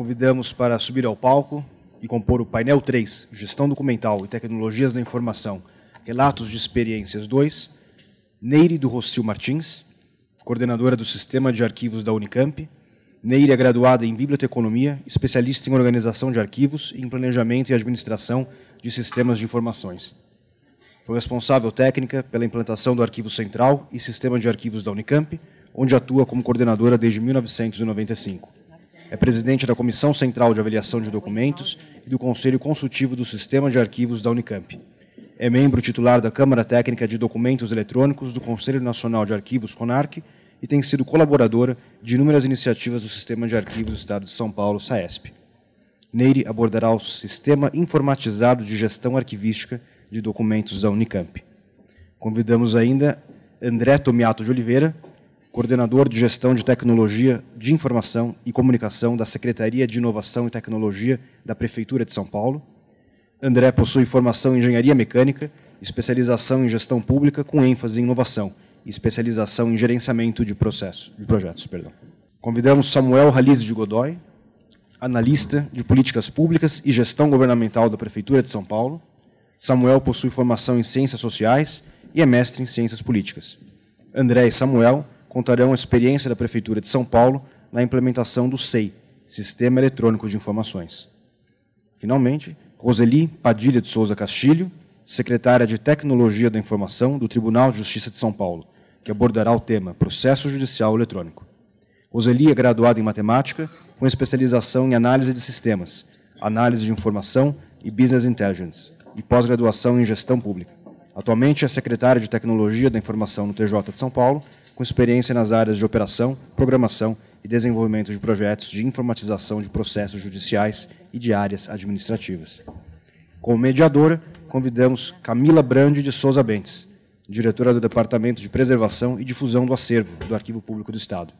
convidamos para subir ao palco e compor o painel 3, Gestão Documental e Tecnologias da Informação, Relatos de Experiências 2, Neire do Rossio Martins, coordenadora do Sistema de Arquivos da Unicamp. Neire é graduada em Biblioteconomia, especialista em Organização de Arquivos e em Planejamento e Administração de Sistemas de Informações. Foi responsável técnica pela implantação do Arquivo Central e Sistema de Arquivos da Unicamp, onde atua como coordenadora desde 1995. É presidente da Comissão Central de Avaliação de Documentos e do Conselho Consultivo do Sistema de Arquivos da Unicamp. É membro titular da Câmara Técnica de Documentos Eletrônicos do Conselho Nacional de Arquivos, CONARC, e tem sido colaboradora de inúmeras iniciativas do Sistema de Arquivos do Estado de São Paulo, SAESP. Neire abordará o Sistema Informatizado de Gestão Arquivística de Documentos da Unicamp. Convidamos ainda André Tomiato de Oliveira, coordenador de gestão de tecnologia de informação e comunicação da Secretaria de Inovação e Tecnologia da Prefeitura de São Paulo. André possui formação em engenharia mecânica, especialização em gestão pública com ênfase em inovação e especialização em gerenciamento de, processos, de projetos. Perdão. Convidamos Samuel Raliz de Godoy, analista de políticas públicas e gestão governamental da Prefeitura de São Paulo. Samuel possui formação em ciências sociais e é mestre em ciências políticas. André e Samuel contarão a experiência da Prefeitura de São Paulo na implementação do SEI, Sistema Eletrônico de Informações. Finalmente, Roseli Padilha de Souza Castilho, secretária de Tecnologia da Informação do Tribunal de Justiça de São Paulo, que abordará o tema Processo Judicial Eletrônico. Roseli é graduada em Matemática, com especialização em Análise de Sistemas, Análise de Informação e Business Intelligence, e pós-graduação em Gestão Pública. Atualmente é secretária de Tecnologia da Informação no TJ de São Paulo com experiência nas áreas de operação, programação e desenvolvimento de projetos de informatização de processos judiciais e de áreas administrativas. Como mediadora, convidamos Camila Brande de Souza Bentes, diretora do Departamento de Preservação e Difusão do Acervo do Arquivo Público do Estado.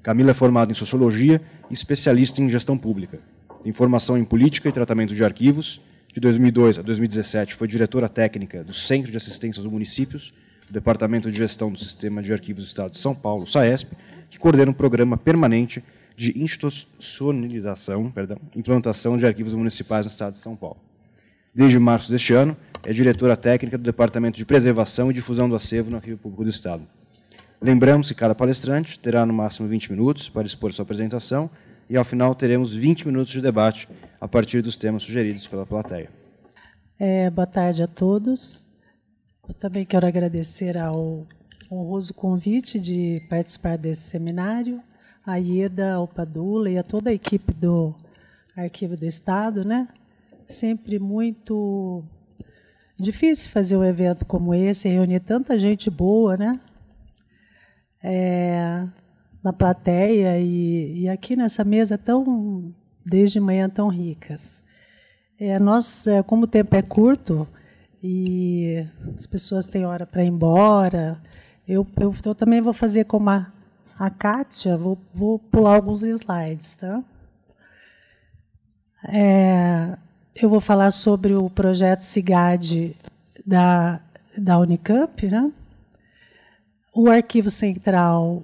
Camila é formada em Sociologia e especialista em Gestão Pública. Tem formação em Política e Tratamento de Arquivos. De 2002 a 2017 foi diretora técnica do Centro de Assistência aos Municípios do Departamento de Gestão do Sistema de Arquivos do Estado de São Paulo, SAESP, que coordena um programa permanente de institucionalização, perdão, implantação de arquivos municipais no Estado de São Paulo. Desde março deste ano, é diretora técnica do Departamento de Preservação e Difusão do Acervo no Arquivo Público do Estado. Lembramos que cada palestrante terá no máximo 20 minutos para expor sua apresentação e, ao final, teremos 20 minutos de debate a partir dos temas sugeridos pela plateia. É, boa tarde a todos. Eu também quero agradecer ao honroso convite de participar desse seminário, a Ieda, ao Padula e a toda a equipe do Arquivo do Estado, né? Sempre muito difícil fazer um evento como esse, reunir tanta gente boa, né? É, na plateia e, e, aqui nessa mesa tão desde manhã tão ricas. É, nós, é, como o tempo é curto, e as pessoas têm hora para ir embora. Eu, eu, eu, também vou fazer como a, a Kátia, vou, vou pular alguns slides. Tá? É, eu vou falar sobre o projeto CIGAD da, da Unicamp. Né? O Arquivo Central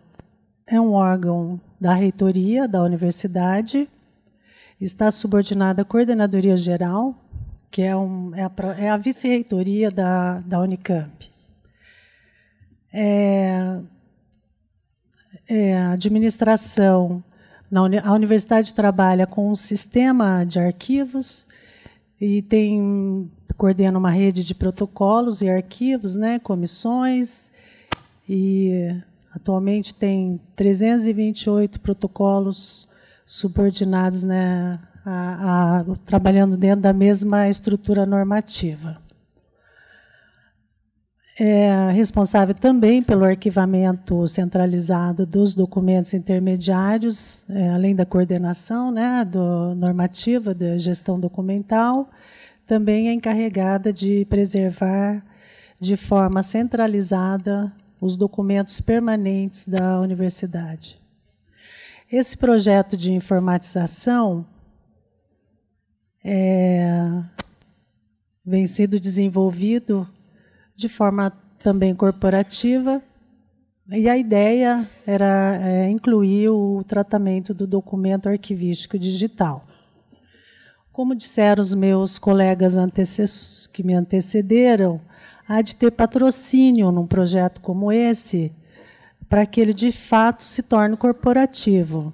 é um órgão da reitoria da universidade, está subordinada à Coordenadoria Geral que é, um, é, a, é a vice-reitoria da, da Unicamp. É, é, a administração. a universidade trabalha com um sistema de arquivos e tem coordena uma rede de protocolos e arquivos, né, comissões, e atualmente tem 328 protocolos subordinados né, a, a, trabalhando dentro da mesma estrutura normativa. É responsável também pelo arquivamento centralizado dos documentos intermediários, é, além da coordenação né, do, normativa da gestão documental, também é encarregada de preservar de forma centralizada os documentos permanentes da universidade. Esse projeto de informatização é, vem sendo desenvolvido de forma também corporativa. E a ideia era é, incluir o tratamento do documento arquivístico digital. Como disseram os meus colegas que me antecederam, há de ter patrocínio num projeto como esse para que ele de fato se torne corporativo.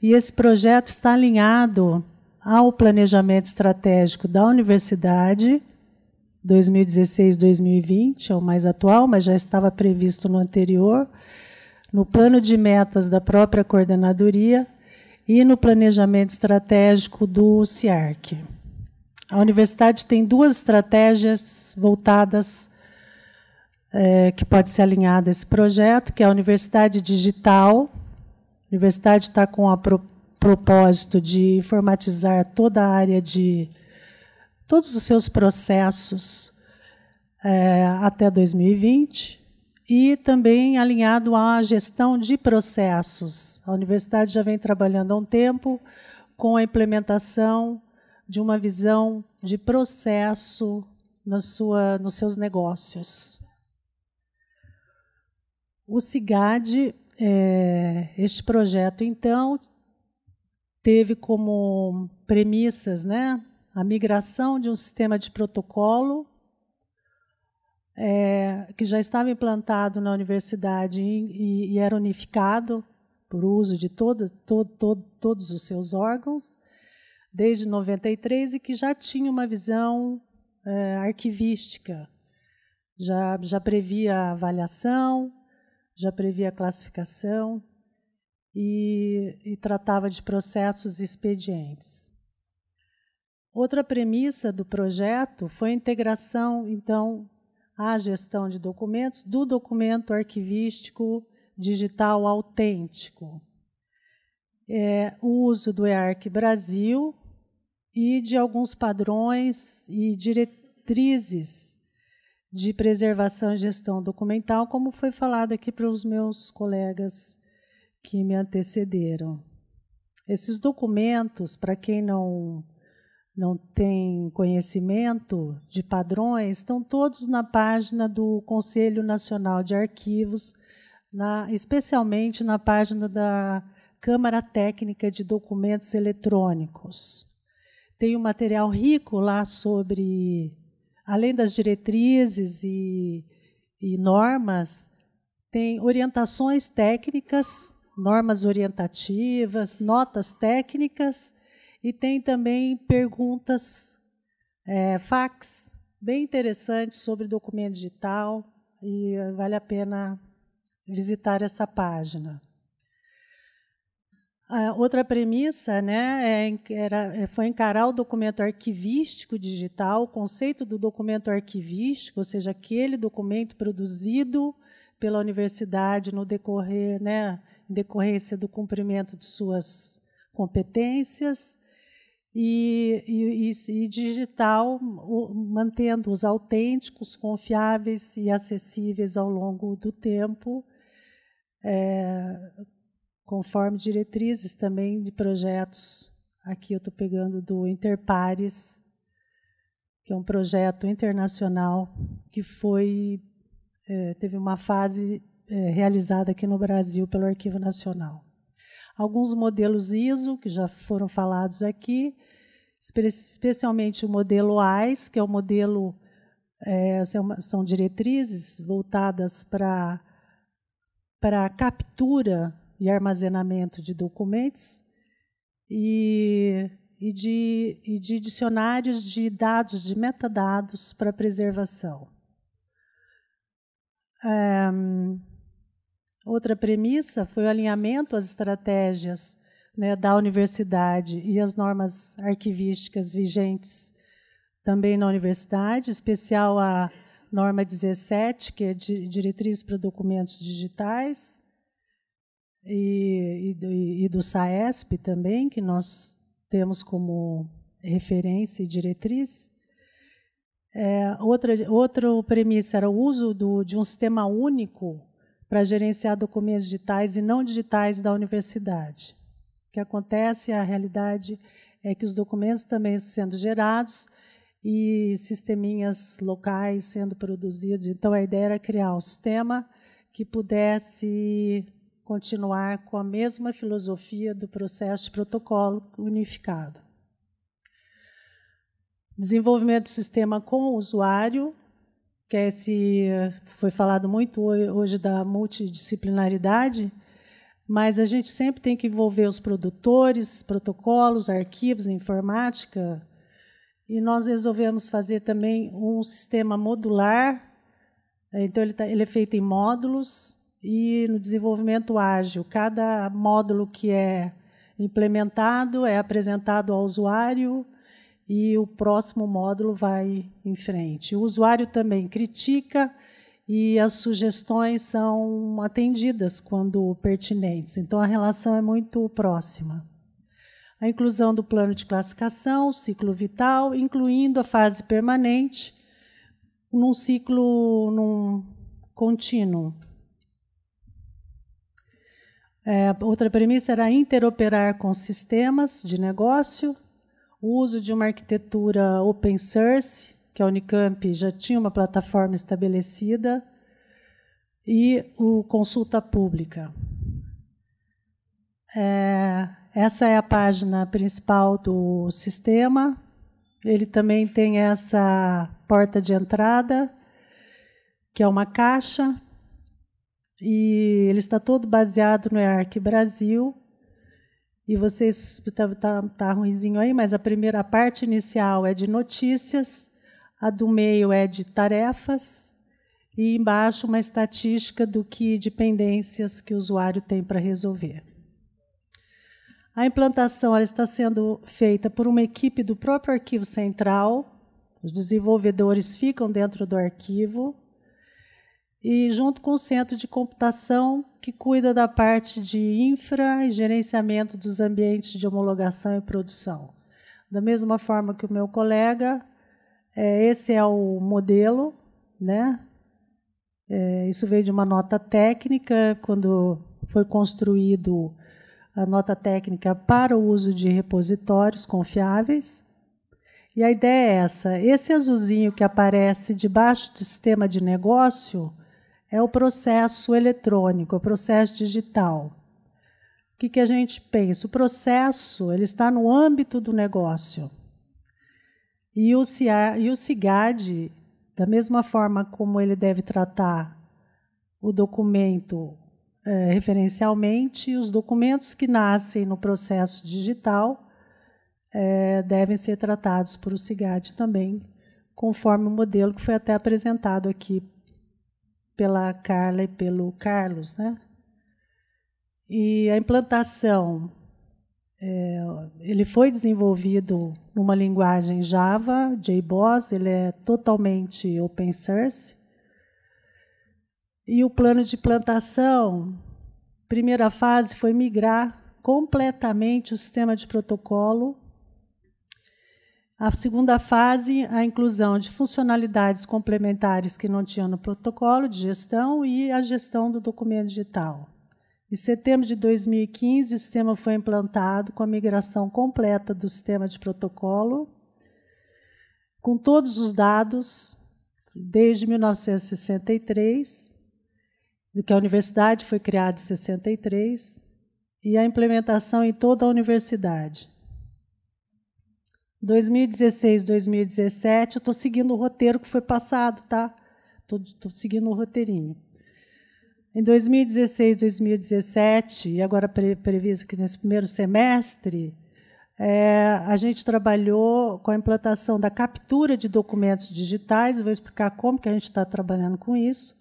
E esse projeto está alinhado ao planejamento estratégico da universidade 2016-2020, é o mais atual, mas já estava previsto no anterior, no plano de metas da própria coordenadoria e no planejamento estratégico do CIARC. A universidade tem duas estratégias voltadas é, que pode ser alinhada a esse projeto, que é a universidade digital. A universidade está com a proposta propósito de informatizar toda a área de todos os seus processos é, até 2020 e também alinhado à gestão de processos. A universidade já vem trabalhando há um tempo com a implementação de uma visão de processo na sua, nos seus negócios. O CIGAD, é, este projeto, então, teve como premissas né, a migração de um sistema de protocolo é, que já estava implantado na universidade e, e era unificado por uso de todo, todo, todo, todos os seus órgãos, desde 93, e que já tinha uma visão é, arquivística. Já, já previa avaliação, já previa classificação, e, e tratava de processos e expedientes. Outra premissa do projeto foi a integração, então, à gestão de documentos do documento arquivístico digital autêntico. É, o uso do EARC Brasil e de alguns padrões e diretrizes de preservação e gestão documental, como foi falado aqui para os meus colegas que me antecederam. Esses documentos, para quem não não tem conhecimento de padrões, estão todos na página do Conselho Nacional de Arquivos, na, especialmente na página da Câmara Técnica de Documentos Eletrônicos. Tem um material rico lá sobre, além das diretrizes e, e normas, tem orientações técnicas normas orientativas, notas técnicas e tem também perguntas é, fax bem interessantes sobre documento digital e vale a pena visitar essa página. A outra premissa né, é, era, é, foi encarar o documento arquivístico digital, o conceito do documento arquivístico, ou seja, aquele documento produzido pela universidade no decorrer, né, decorrência do cumprimento de suas competências, e, e, e digital, mantendo-os autênticos, confiáveis e acessíveis ao longo do tempo, é, conforme diretrizes também de projetos. Aqui eu estou pegando do Interpares, que é um projeto internacional que foi é, teve uma fase é, realizada aqui no Brasil pelo Arquivo Nacional. Alguns modelos ISO, que já foram falados aqui, especialmente o modelo AIS, que é o modelo, é, são diretrizes voltadas para a captura e armazenamento de documentos e, e, de, e de dicionários de dados, de metadados para preservação. Outra premissa foi o alinhamento às estratégias né, da universidade e às normas arquivísticas vigentes também na universidade, especial a norma 17, que é de diretriz para documentos digitais, e, e, e do SAESP também, que nós temos como referência e diretriz. É, outra, outra premissa era o uso do, de um sistema único para gerenciar documentos digitais e não digitais da universidade. O que acontece, a realidade é que os documentos também estão sendo gerados e sisteminhas locais sendo produzidos. Então, a ideia era criar um sistema que pudesse continuar com a mesma filosofia do processo de protocolo unificado. Desenvolvimento do sistema com o usuário, que é esse foi falado muito hoje da multidisciplinaridade, mas a gente sempre tem que envolver os produtores, protocolos, arquivos, informática, e nós resolvemos fazer também um sistema modular. Né, então ele, tá, ele é feito em módulos e no desenvolvimento ágil. Cada módulo que é implementado é apresentado ao usuário e o próximo módulo vai em frente. O usuário também critica e as sugestões são atendidas quando pertinentes. Então a relação é muito próxima. A inclusão do plano de classificação, ciclo vital, incluindo a fase permanente num ciclo num contínuo. É, outra premissa era interoperar com sistemas de negócio o uso de uma arquitetura open source, que a Unicamp já tinha uma plataforma estabelecida, e o consulta pública. É, essa é a página principal do sistema. Ele também tem essa porta de entrada, que é uma caixa, e ele está todo baseado no EARC Brasil, e vocês tá, tá, tá ruimzinho aí, mas a primeira a parte inicial é de notícias, a do meio é de tarefas e embaixo uma estatística do que dependências que o usuário tem para resolver. A implantação está sendo feita por uma equipe do próprio arquivo central. Os desenvolvedores ficam dentro do arquivo, e junto com o Centro de Computação, que cuida da parte de infra e gerenciamento dos ambientes de homologação e produção. Da mesma forma que o meu colega, é, esse é o modelo, né? É, isso veio de uma nota técnica, quando foi construído a nota técnica para o uso de repositórios confiáveis. E a ideia é essa: esse azulzinho que aparece debaixo do sistema de negócio é o processo eletrônico, é o processo digital. O que, que a gente pensa? O processo ele está no âmbito do negócio. E o, CIA, e o CIGAD, da mesma forma como ele deve tratar o documento é, referencialmente, os documentos que nascem no processo digital é, devem ser tratados por o CIGAD também, conforme o modelo que foi até apresentado aqui pela Carla e pelo Carlos, né? E a implantação, é, ele foi desenvolvido numa linguagem Java, JBoss, ele é totalmente open source. E o plano de implantação, primeira fase foi migrar completamente o sistema de protocolo a segunda fase, a inclusão de funcionalidades complementares que não tinha no protocolo de gestão e a gestão do documento digital. Em setembro de 2015, o sistema foi implantado com a migração completa do sistema de protocolo, com todos os dados desde 1963, que a universidade foi criada em 63, e a implementação em toda a universidade. 2016, 2017, eu estou seguindo o roteiro que foi passado, tá? Estou seguindo o roteirinho. Em 2016, 2017, e agora pre, previsto que nesse primeiro semestre, é, a gente trabalhou com a implantação da captura de documentos digitais, vou explicar como que a gente está trabalhando com isso,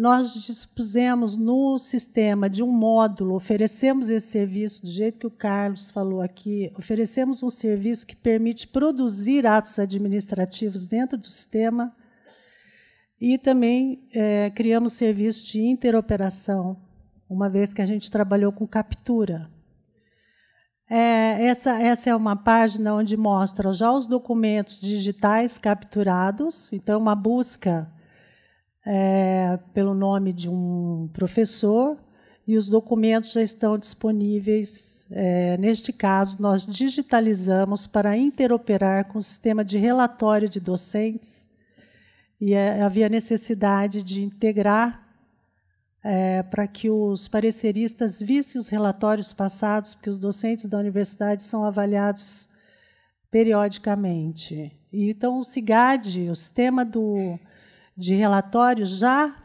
nós dispusemos no sistema de um módulo, oferecemos esse serviço do jeito que o Carlos falou aqui, oferecemos um serviço que permite produzir atos administrativos dentro do sistema e também é, criamos serviço de interoperação, uma vez que a gente trabalhou com captura. É, essa, essa é uma página onde mostra já os documentos digitais capturados, então, uma busca é, pelo nome de um professor e os documentos já estão disponíveis. É, neste caso, nós digitalizamos para interoperar com o sistema de relatório de docentes e é, havia necessidade de integrar é, para que os pareceristas vissem os relatórios passados, porque os docentes da universidade são avaliados periodicamente. E, então, o CIGAD, o Sistema do de relatórios já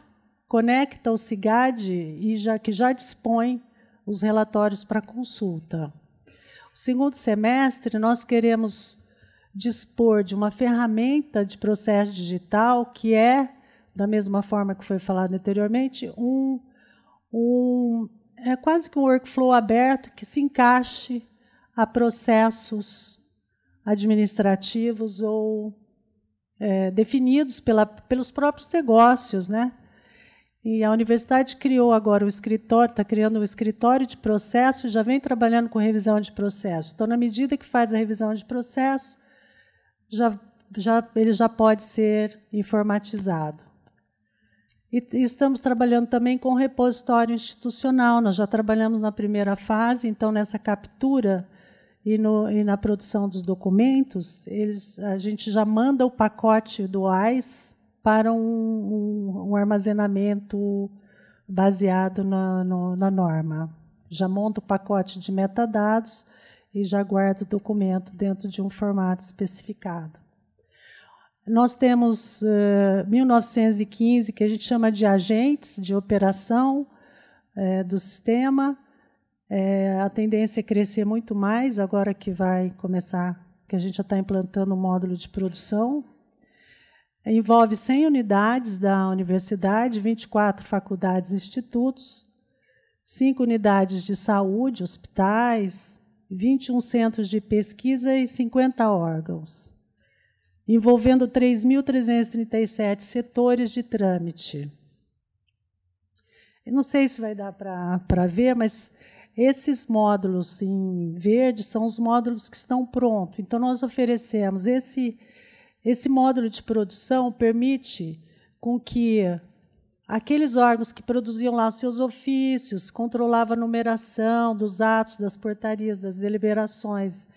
conecta o CIGAD e já que já dispõe os relatórios para consulta. O segundo semestre nós queremos dispor de uma ferramenta de processo digital que é da mesma forma que foi falado anteriormente, um, um é quase que um workflow aberto que se encaixe a processos administrativos ou é, definidos pela, pelos próprios negócios, né? E a universidade criou agora o escritório, está criando o um escritório de processo, já vem trabalhando com revisão de processo. Então, na medida que faz a revisão de processo, já, já, ele já pode ser informatizado. E, estamos trabalhando também com repositório institucional. Nós já trabalhamos na primeira fase, então, nessa captura e, no, e na produção dos documentos, eles, a gente já manda o pacote do AIS para um, um, um armazenamento baseado na, no, na norma. Já monta o pacote de metadados e já guarda o documento dentro de um formato especificado. Nós temos 1915, eh, que a gente chama de agentes de operação eh, do sistema, é, a tendência é crescer muito mais agora que vai começar, que a gente já está implantando o um módulo de produção. Envolve 100 unidades da universidade, 24 faculdades e institutos, 5 unidades de saúde, hospitais, 21 centros de pesquisa e 50 órgãos, envolvendo 3.337 setores de trâmite. Eu não sei se vai dar para ver, mas esses módulos em verde são os módulos que estão prontos. Então, nós oferecemos esse, esse módulo de produção permite com que aqueles órgãos que produziam lá os seus ofícios, controlava a numeração dos atos, das portarias, das deliberações,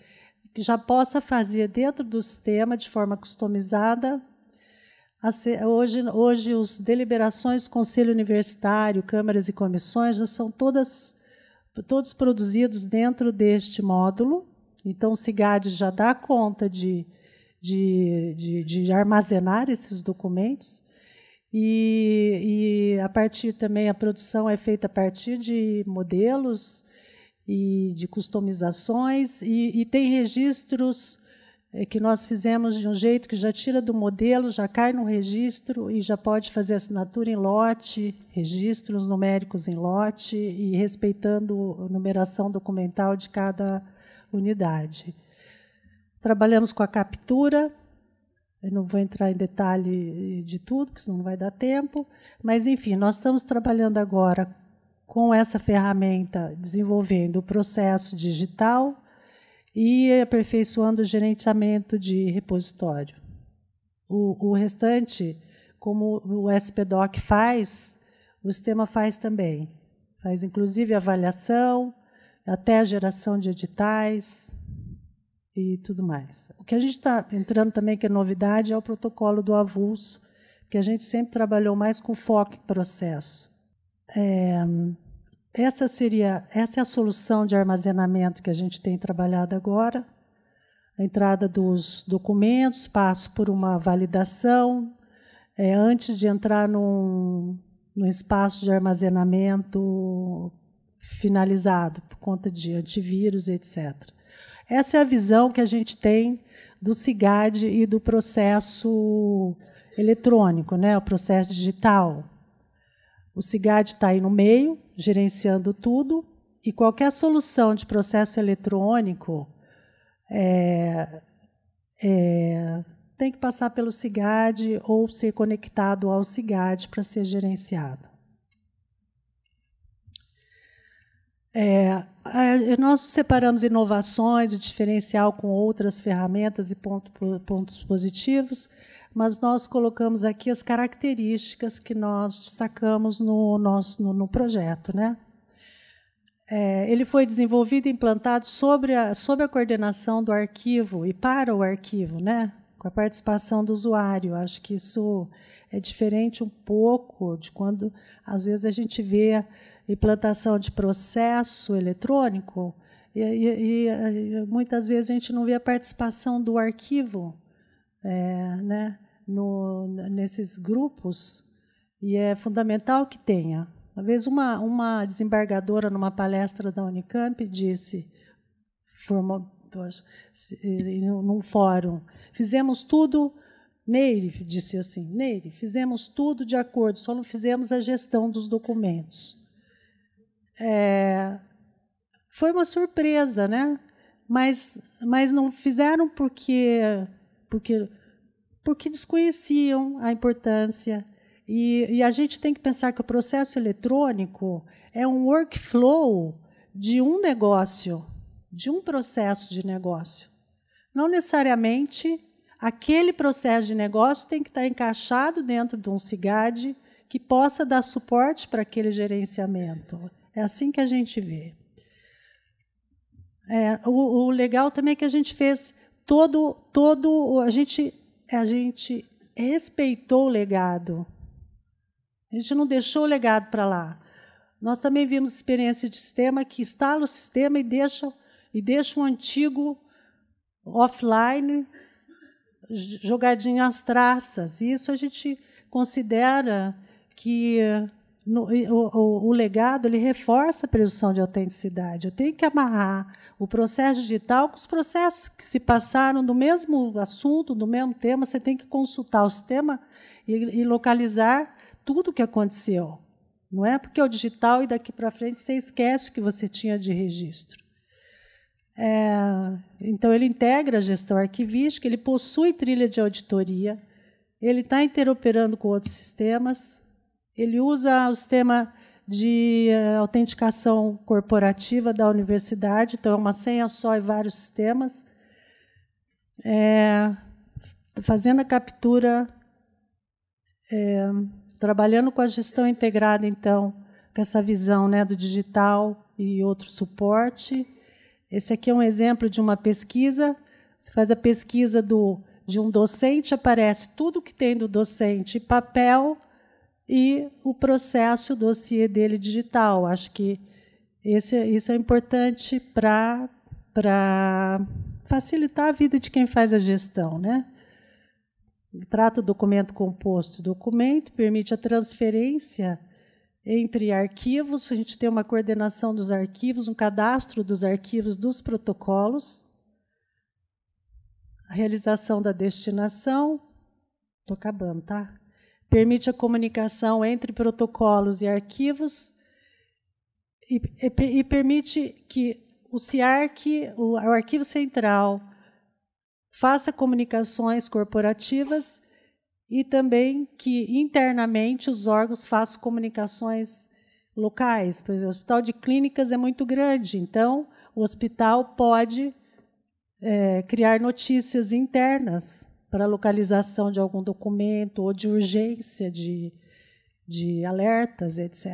que já possa fazer dentro do sistema de forma customizada. Hoje, hoje os deliberações do Conselho Universitário, câmaras e comissões já são todas todos produzidos dentro deste módulo. Então, o CIGAD já dá conta de, de, de, de armazenar esses documentos. E, e, a partir também, a produção é feita a partir de modelos e de customizações, e, e tem registros é que nós fizemos de um jeito que já tira do modelo, já cai no registro e já pode fazer assinatura em lote, registros numéricos em lote e respeitando a numeração documental de cada unidade. Trabalhamos com a captura, eu não vou entrar em detalhe de tudo, porque senão não vai dar tempo, mas enfim, nós estamos trabalhando agora com essa ferramenta, desenvolvendo o processo digital e aperfeiçoando o gerenciamento de repositório. O, o restante, como o SPDOC faz, o sistema faz também. Faz inclusive avaliação, até a geração de editais e tudo mais. O que a gente está entrando também, que é novidade, é o protocolo do avulso, que a gente sempre trabalhou mais com foco em processo. É, essa seria essa é a solução de armazenamento que a gente tem trabalhado agora. A entrada dos documentos, passo por uma validação. É, antes de entrar num, num espaço de armazenamento finalizado por conta de antivírus, etc. Essa é a visão que a gente tem do CIGAD e do processo eletrônico, né, o processo digital. O CIGAD está aí no meio, gerenciando tudo, e qualquer solução de processo eletrônico é, é, tem que passar pelo CIGAD ou ser conectado ao CIGAD para ser gerenciado. É, é, nós separamos inovações de diferencial com outras ferramentas e ponto, pontos positivos mas nós colocamos aqui as características que nós destacamos no nosso no, no projeto, né? É, ele foi desenvolvido e implantado sobre a, sob a coordenação do arquivo e para o arquivo, né? com a participação do usuário. Acho que isso é diferente um pouco de quando, às vezes, a gente vê a implantação de processo eletrônico e, e, e muitas vezes a gente não vê a participação do arquivo é, né, no, nesses grupos e é fundamental que tenha. Uma vez uma, uma desembargadora numa palestra da Unicamp disse, formou, num fórum, fizemos tudo, Neire disse assim, Neire, fizemos tudo de acordo, só não fizemos a gestão dos documentos. É, foi uma surpresa, né? Mas, mas não fizeram porque porque, porque desconheciam a importância. E, e a gente tem que pensar que o processo eletrônico é um workflow de um negócio, de um processo de negócio. Não necessariamente aquele processo de negócio tem que estar encaixado dentro de um CIGAD que possa dar suporte para aquele gerenciamento. É assim que a gente vê. É, o, o, legal também é que a gente fez todo todo a gente a gente respeitou o legado. A gente não deixou o legado para lá. Nós também vimos experiência de sistema que instala o sistema e deixa e deixa o um antigo offline jogadinho às traças. Isso a gente considera que no, o, o, o, legado ele reforça a presunção de autenticidade. Eu tenho que amarrar o processo digital com os processos que se passaram do mesmo assunto, do mesmo tema. Você tem que consultar o sistema e, e localizar tudo o que aconteceu. Não é porque é o digital e daqui para frente você esquece o que você tinha de registro. É, então, ele integra a gestão arquivística, ele possui trilha de auditoria, ele está interoperando com outros sistemas, ele usa o sistema de uh, autenticação corporativa da universidade, então é uma senha só e vários sistemas, é, fazendo a captura, é, trabalhando com a gestão integrada, então, com essa visão né, do digital e outro suporte. Esse aqui é um exemplo de uma pesquisa. Você faz a pesquisa do, de um docente, aparece tudo que tem do docente, papel, e o processo, o dossiê dele digital. Acho que esse, isso é importante para facilitar a vida de quem faz a gestão. Né? Trata o documento composto documento, permite a transferência entre arquivos, a gente tem uma coordenação dos arquivos, um cadastro dos arquivos dos protocolos, a realização da destinação. Estou acabando, tá? permite a comunicação entre protocolos e arquivos e, e, e permite que o CIARC, o, o Arquivo Central, faça comunicações corporativas e também que internamente os órgãos façam comunicações locais. Por exemplo, o hospital de clínicas é muito grande, então o hospital pode é, criar notícias internas para localização de algum documento ou de urgência de, de alertas, etc.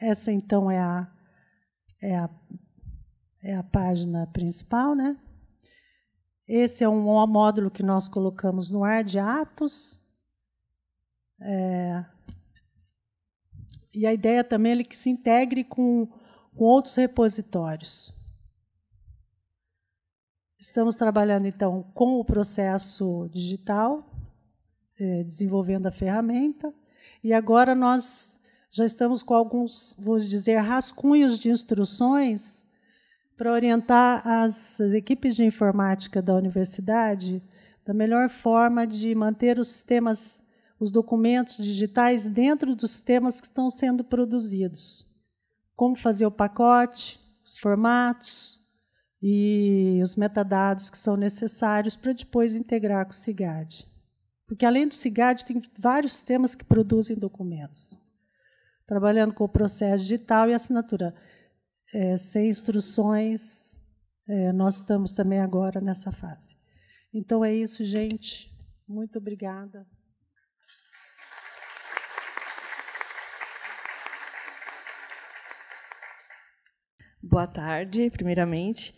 Essa, então, é a, é a, é a página principal. Né? Esse é um, módulo que nós colocamos no ar de Atos. É, e a ideia também é que se integre com, com outros repositórios. Estamos trabalhando, então, com o processo digital, é, desenvolvendo a ferramenta, e agora nós já estamos com alguns, vou dizer, rascunhos de instruções para orientar as, equipes de informática da universidade da melhor forma de manter os sistemas, os documentos digitais dentro dos sistemas que estão sendo produzidos. Como fazer o pacote, os formatos, e os metadados que são necessários para depois integrar com o CIGAD. Porque, além do CIGAD, tem vários sistemas que produzem documentos, trabalhando com o processo digital e assinatura. É, sem instruções, é, nós estamos também agora nessa fase. Então, é isso, gente. Muito obrigada. Boa tarde, primeiramente.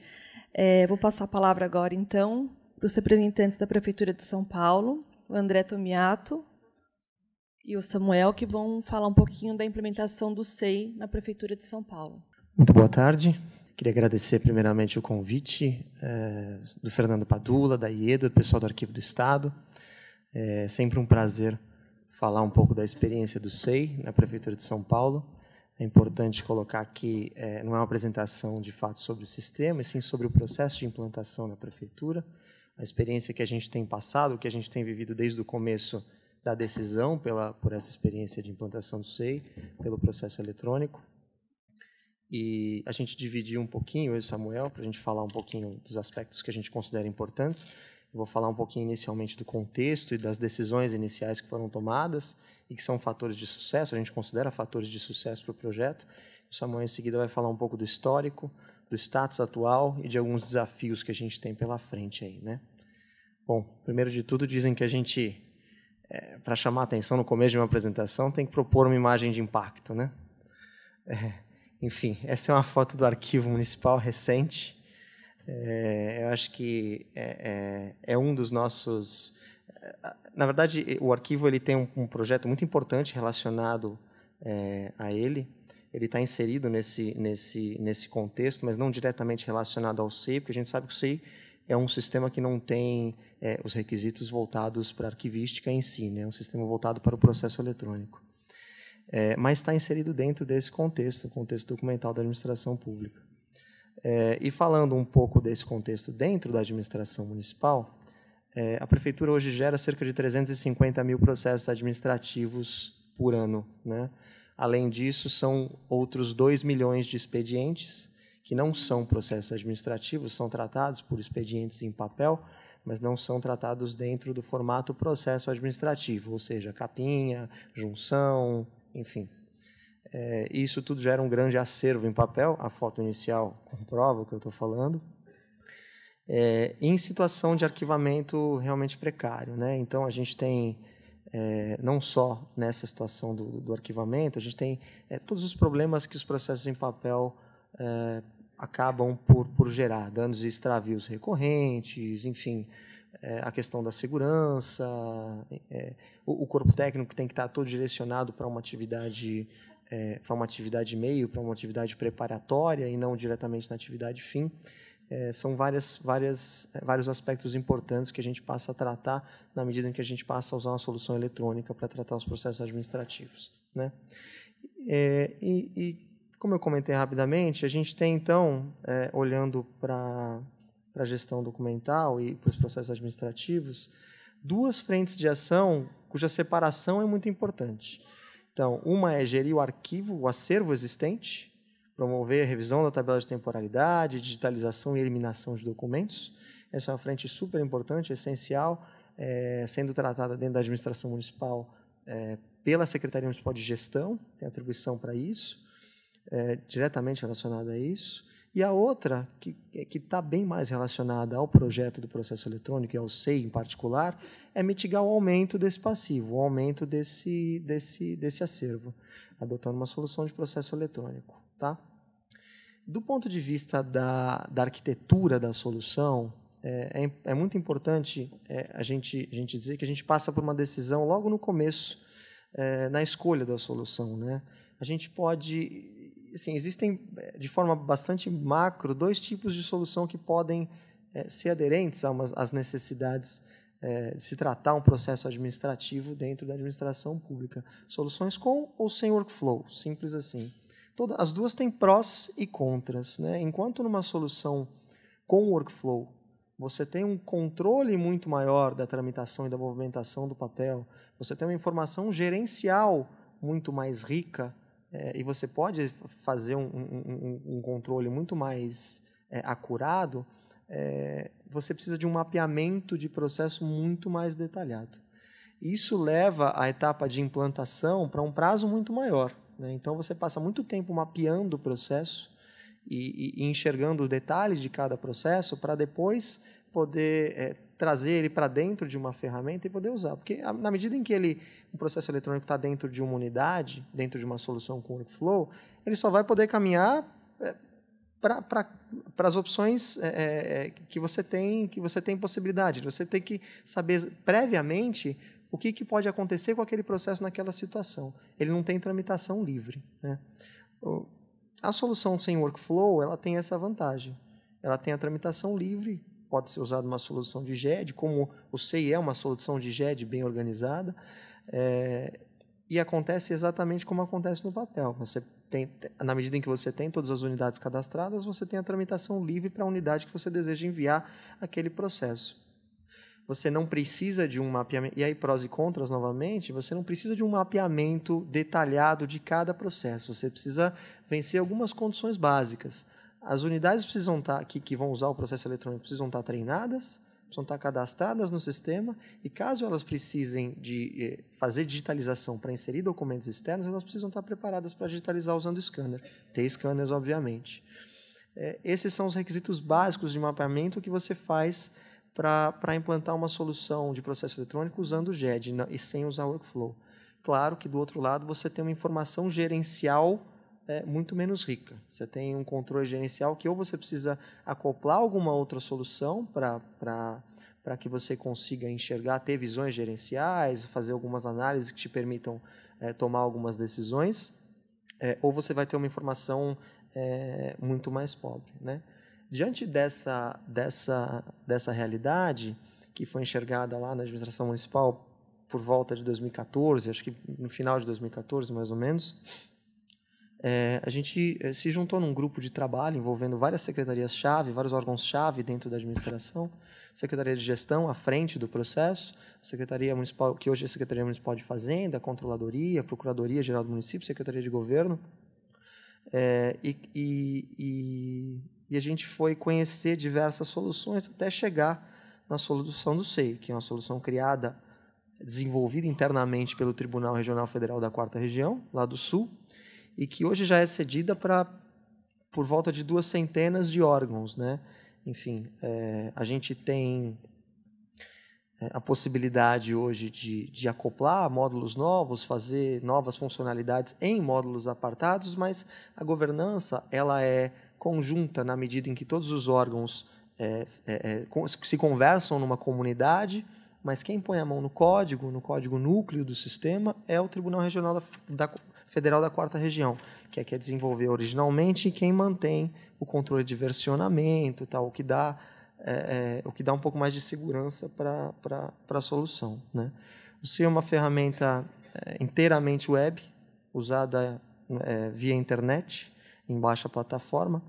É, vou passar a palavra agora, então, para os representantes da Prefeitura de São Paulo, o André Tomiato e o Samuel, que vão falar um pouquinho da implementação do SEI na Prefeitura de São Paulo. Muito boa tarde. Queria agradecer primeiramente o convite é, do Fernando Padula, da IEDA, do pessoal do Arquivo do Estado. É sempre um prazer falar um pouco da experiência do SEI na Prefeitura de São Paulo. É importante colocar que é, não é uma apresentação de fato sobre o sistema, e sim sobre o processo de implantação na prefeitura. A experiência que a gente tem passado, que a gente tem vivido desde o começo da decisão pela por essa experiência de implantação do SEI, pelo processo eletrônico. E a gente dividiu um pouquinho, eu e o Samuel, para a gente falar um pouquinho dos aspectos que a gente considera importantes. Eu vou falar um pouquinho inicialmente do contexto e das decisões iniciais que foram tomadas, e que são fatores de sucesso, a gente considera fatores de sucesso para o projeto. O Samuel em seguida vai falar um pouco do histórico, do status atual e de alguns desafios que a gente tem pela frente aí, né? Bom, primeiro de tudo dizem que a gente, é, para chamar atenção no começo de uma apresentação, tem que propor uma imagem de impacto, né? É, enfim, essa é uma foto do arquivo municipal recente. É, eu acho que é, é, é um dos nossos na verdade, o arquivo ele tem um, um projeto muito importante relacionado é, a ele. Ele está inserido nesse, nesse, nesse contexto, mas não diretamente relacionado ao SEI, porque a gente sabe que o SEI é um sistema que não tem é, os requisitos voltados para a arquivística em si, né? é um sistema voltado para o processo eletrônico. É, mas está inserido dentro desse contexto, o contexto documental da administração pública. É, e falando um pouco desse contexto dentro da administração municipal, é, a prefeitura hoje gera cerca de 350 mil processos administrativos por ano. Né? Além disso, são outros 2 milhões de expedientes, que não são processos administrativos, são tratados por expedientes em papel, mas não são tratados dentro do formato processo administrativo, ou seja, capinha, junção, enfim. É, isso tudo gera um grande acervo em papel, a foto inicial comprova o que eu estou falando é, em situação de arquivamento realmente precário. Né? Então, a gente tem, é, não só nessa situação do, do arquivamento, a gente tem é, todos os problemas que os processos em papel é, acabam por, por gerar, danos e extravios recorrentes, enfim, é, a questão da segurança, é, o, o, corpo técnico tem que estar todo direcionado para uma atividade para uma atividade meio, para uma atividade preparatória e não diretamente na atividade fim. É, são várias, várias, é, vários aspectos importantes que a gente passa a tratar na medida em que a gente passa a usar uma solução eletrônica para tratar os processos administrativos. Né? É, e, e, como eu comentei rapidamente, a gente tem então, é, olhando para a gestão documental e para os processos administrativos, duas frentes de ação cuja separação é muito importante. Então, uma é gerir o arquivo, o acervo existente, promover a revisão da tabela de temporalidade, digitalização e eliminação de documentos. Essa é uma frente super importante, essencial, é, sendo tratada dentro da administração municipal é, pela Secretaria Municipal de Gestão, tem atribuição para isso, é, diretamente relacionada a isso. E a outra, que está bem mais relacionada ao projeto do processo eletrônico e ao SEI em particular, é mitigar o aumento desse passivo, o aumento desse, desse, desse acervo, adotando uma solução de processo eletrônico. Tá? Do ponto de vista da, da arquitetura da solução, é, é, é, muito importante é, a, gente, a gente dizer que a gente passa por uma decisão logo no começo, é, na escolha da solução. Né? A gente pode. Assim, existem, é, de forma bastante macro, dois tipos de solução que podem é, ser aderentes às necessidades de se tratar um processo administrativo dentro da administração pública. Soluções com ou sem workflow, simples assim as duas têm prós e contras. Né? Enquanto numa solução com workflow, você tem um controle muito maior da tramitação e da movimentação do papel, você tem uma informação gerencial muito mais rica é, e você pode fazer um, um, um controle muito mais é, acurado, é, você precisa de um mapeamento de processo muito mais detalhado. Isso leva a etapa de implantação para um prazo muito maior. Né? Então você passa muito tempo mapeando o processo e, e, e enxergando os detalhes de cada processo para depois poder é, trazer ele para dentro de uma ferramenta e poder usar. Porque a, na medida em que ele, o processo eletrônico está dentro de uma unidade, dentro de uma solução com workflow, ele só vai poder caminhar é, para as opções é, é, é, que você tem que você tem possibilidade. Você tem que saber previamente o que, que pode acontecer com aquele processo naquela situação. Ele não tem tramitação livre. Né? A solução sem workflow ela tem essa vantagem. Ela tem a tramitação livre, pode ser usada uma solução de GED, como o CI é uma solução de GED bem organizada, é, e acontece exatamente como acontece no papel. Você tem, na medida em que você tem todas as unidades cadastradas, você tem a tramitação livre para a unidade que você deseja enviar aquele processo. Você não precisa de um mapeamento. E aí, prós e contras novamente, você não precisa de um mapeamento detalhado de cada processo. Você precisa vencer algumas condições básicas. As unidades precisam estar, tá, que, que vão usar o processo eletrônico precisam estar tá treinadas, precisam estar tá cadastradas no sistema e caso elas precisem de eh, fazer digitalização para inserir documentos externos, elas precisam estar preparadas para digitalizar usando scanner. Ter scanners, obviamente. É, esses são os requisitos básicos de mapeamento que você faz para implantar uma solução de processo eletrônico usando o GED e sem usar workflow. Claro que do outro lado você tem uma informação gerencial é, muito menos rica. Você tem um controle gerencial que ou você precisa acoplar alguma outra solução para que você consiga enxergar, ter visões gerenciais, fazer algumas análises que te permitam é, tomar algumas decisões, é, ou você vai ter uma informação é, muito mais pobre. Né? Diante dessa, dessa, dessa realidade, que foi enxergada lá na administração municipal por volta de 2014, acho que no final de 2014, mais ou menos, é, a gente é, se juntou num grupo de trabalho envolvendo várias secretarias-chave, vários órgãos-chave dentro da administração, Secretaria de Gestão à frente do processo, Secretaria Municipal, que hoje é a Secretaria Municipal de Fazenda, Controladoria, Procuradoria Geral do Município, Secretaria de Governo, é, e, e, e e a gente foi conhecer diversas soluções até chegar na solução do SEI, que é uma solução criada, desenvolvida internamente pelo Tribunal Regional Federal da Quarta Região, lá do Sul, e que hoje já é cedida para por volta de duas centenas de órgãos, né? Enfim, é, a gente tem é, a possibilidade hoje de, de acoplar módulos novos, fazer novas funcionalidades em módulos apartados, mas a governança ela é conjunta na medida em que todos os órgãos é, é, é se conversam numa comunidade, mas quem põe a mão no código, no código núcleo do sistema, é o Tribunal Regional da, da Federal da Quarta Região, que é que é desenvolver originalmente e quem mantém o controle de versionamento, tal, o que dá é, é, o que dá um pouco mais de segurança para a solução. Né? O é uma ferramenta é, inteiramente web, usada é, via internet, em baixa plataforma.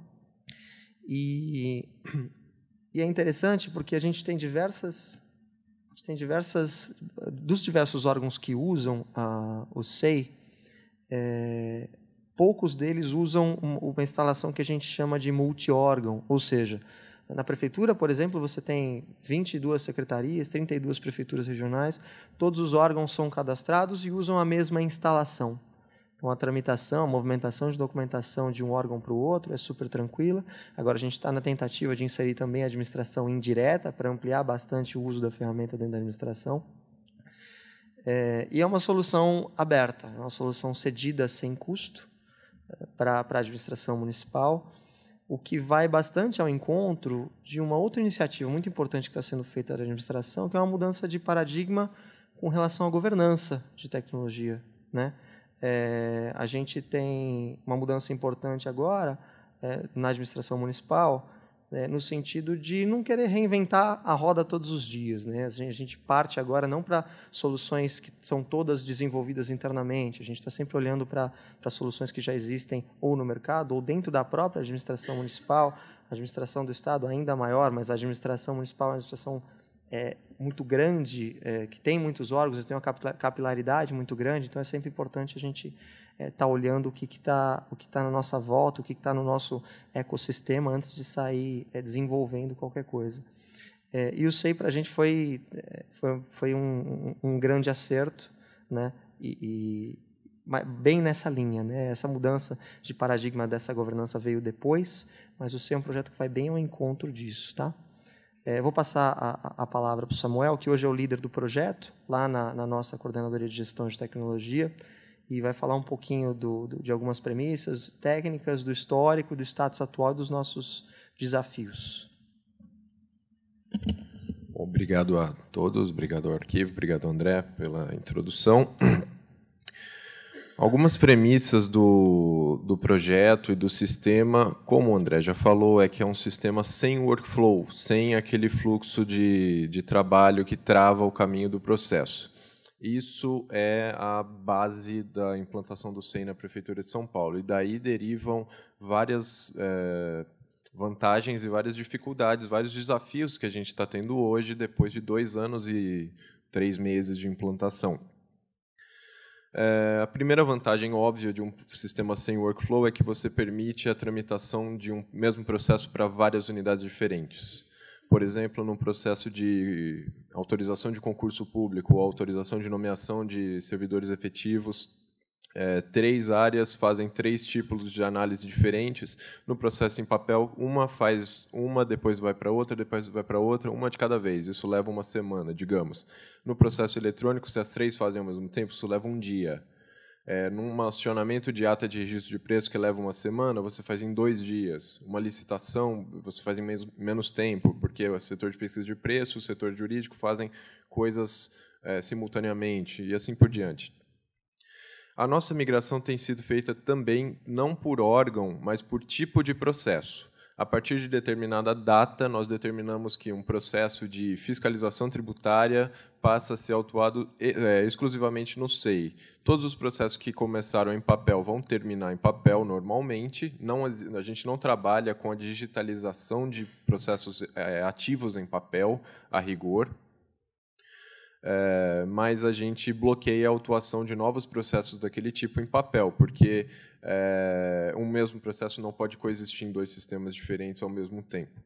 E, e é interessante porque a gente tem diversas a gente tem diversas dos diversos órgãos que usam a, o SEI, é, poucos deles usam uma instalação que a gente chama de multiórgão, ou seja, na prefeitura, por exemplo, você tem 22 secretarias, 32 prefeituras regionais, todos os órgãos são cadastrados e usam a mesma instalação. Então, a tramitação, a movimentação de documentação de um órgão para o outro é super tranquila. Agora, a gente está na tentativa de inserir também a administração indireta para ampliar bastante o uso da ferramenta dentro da administração. É, e é uma solução aberta, é uma solução cedida sem custo eh, para a administração municipal, o que vai bastante ao encontro de uma outra iniciativa muito importante que está sendo feita na administração, que é uma mudança de paradigma com relação à governança de tecnologia. Né? É, a gente tem uma mudança importante agora é, na administração municipal, é, no sentido de não querer reinventar a roda todos os dias. Né? A gente parte agora não para soluções que são todas desenvolvidas internamente, a gente está sempre olhando para soluções que já existem ou no mercado ou dentro da própria administração municipal, administração do Estado ainda maior, mas a administração municipal é uma administração é, muito grande, é, que tem muitos órgãos, tem uma capilaridade muito grande, então é sempre importante a gente estar é, tá olhando o que está que tá na nossa volta, o que está no nosso ecossistema antes de sair é, desenvolvendo qualquer coisa. É, e o SEI para a gente foi, é, foi, foi um, um, grande acerto, né? E, e, bem nessa linha, né? Essa mudança de paradigma dessa governança veio depois, mas o SEI é um projeto que vai bem ao encontro disso, tá? É, vou passar a, a palavra para o Samuel, que hoje é o líder do projeto, lá na, na, nossa coordenadoria de gestão de tecnologia, e vai falar um pouquinho do, do, de algumas premissas técnicas, do histórico, do status atual e dos nossos desafios. Obrigado a todos, obrigado ao arquivo, obrigado André pela introdução. Algumas premissas do, do projeto e do sistema, como o André já falou, é que é um sistema sem workflow, sem aquele fluxo de, de trabalho que trava o caminho do processo. Isso é a base da implantação do SEI na Prefeitura de São Paulo. E daí derivam várias é, vantagens e várias dificuldades, vários desafios que a gente está tendo hoje, depois de dois anos e três meses de implantação. É, a primeira vantagem óbvia de um sistema sem workflow é que você permite a tramitação de um mesmo processo para várias unidades diferentes. Por exemplo, num processo de autorização de concurso público ou autorização de nomeação de servidores efetivos, é, três áreas fazem três tipos de análise diferentes no processo em papel. Uma faz uma, depois vai para outra, depois vai para outra, uma de cada vez. Isso leva uma semana, digamos. No processo eletrônico, se as três fazem ao mesmo tempo, isso leva um dia. É, num acionamento de ata de registro de preço que leva uma semana, você faz em dois dias. Uma licitação, você faz em mes, menos tempo, porque o setor de pesquisa de preço, o setor jurídico fazem coisas é, simultaneamente e assim por diante. A nossa migração tem sido feita também não por órgão, mas por tipo de processo. A partir de determinada data, nós determinamos que um processo de fiscalização tributária passa a ser autuado é, exclusivamente no SEI. Todos os processos que começaram em papel vão terminar em papel normalmente. Não, a gente não trabalha com a digitalização de processos é, ativos em papel, a rigor é, mas a gente bloqueia a atuação de novos processos daquele tipo em papel, porque é, um mesmo processo não pode coexistir em dois sistemas diferentes ao mesmo tempo.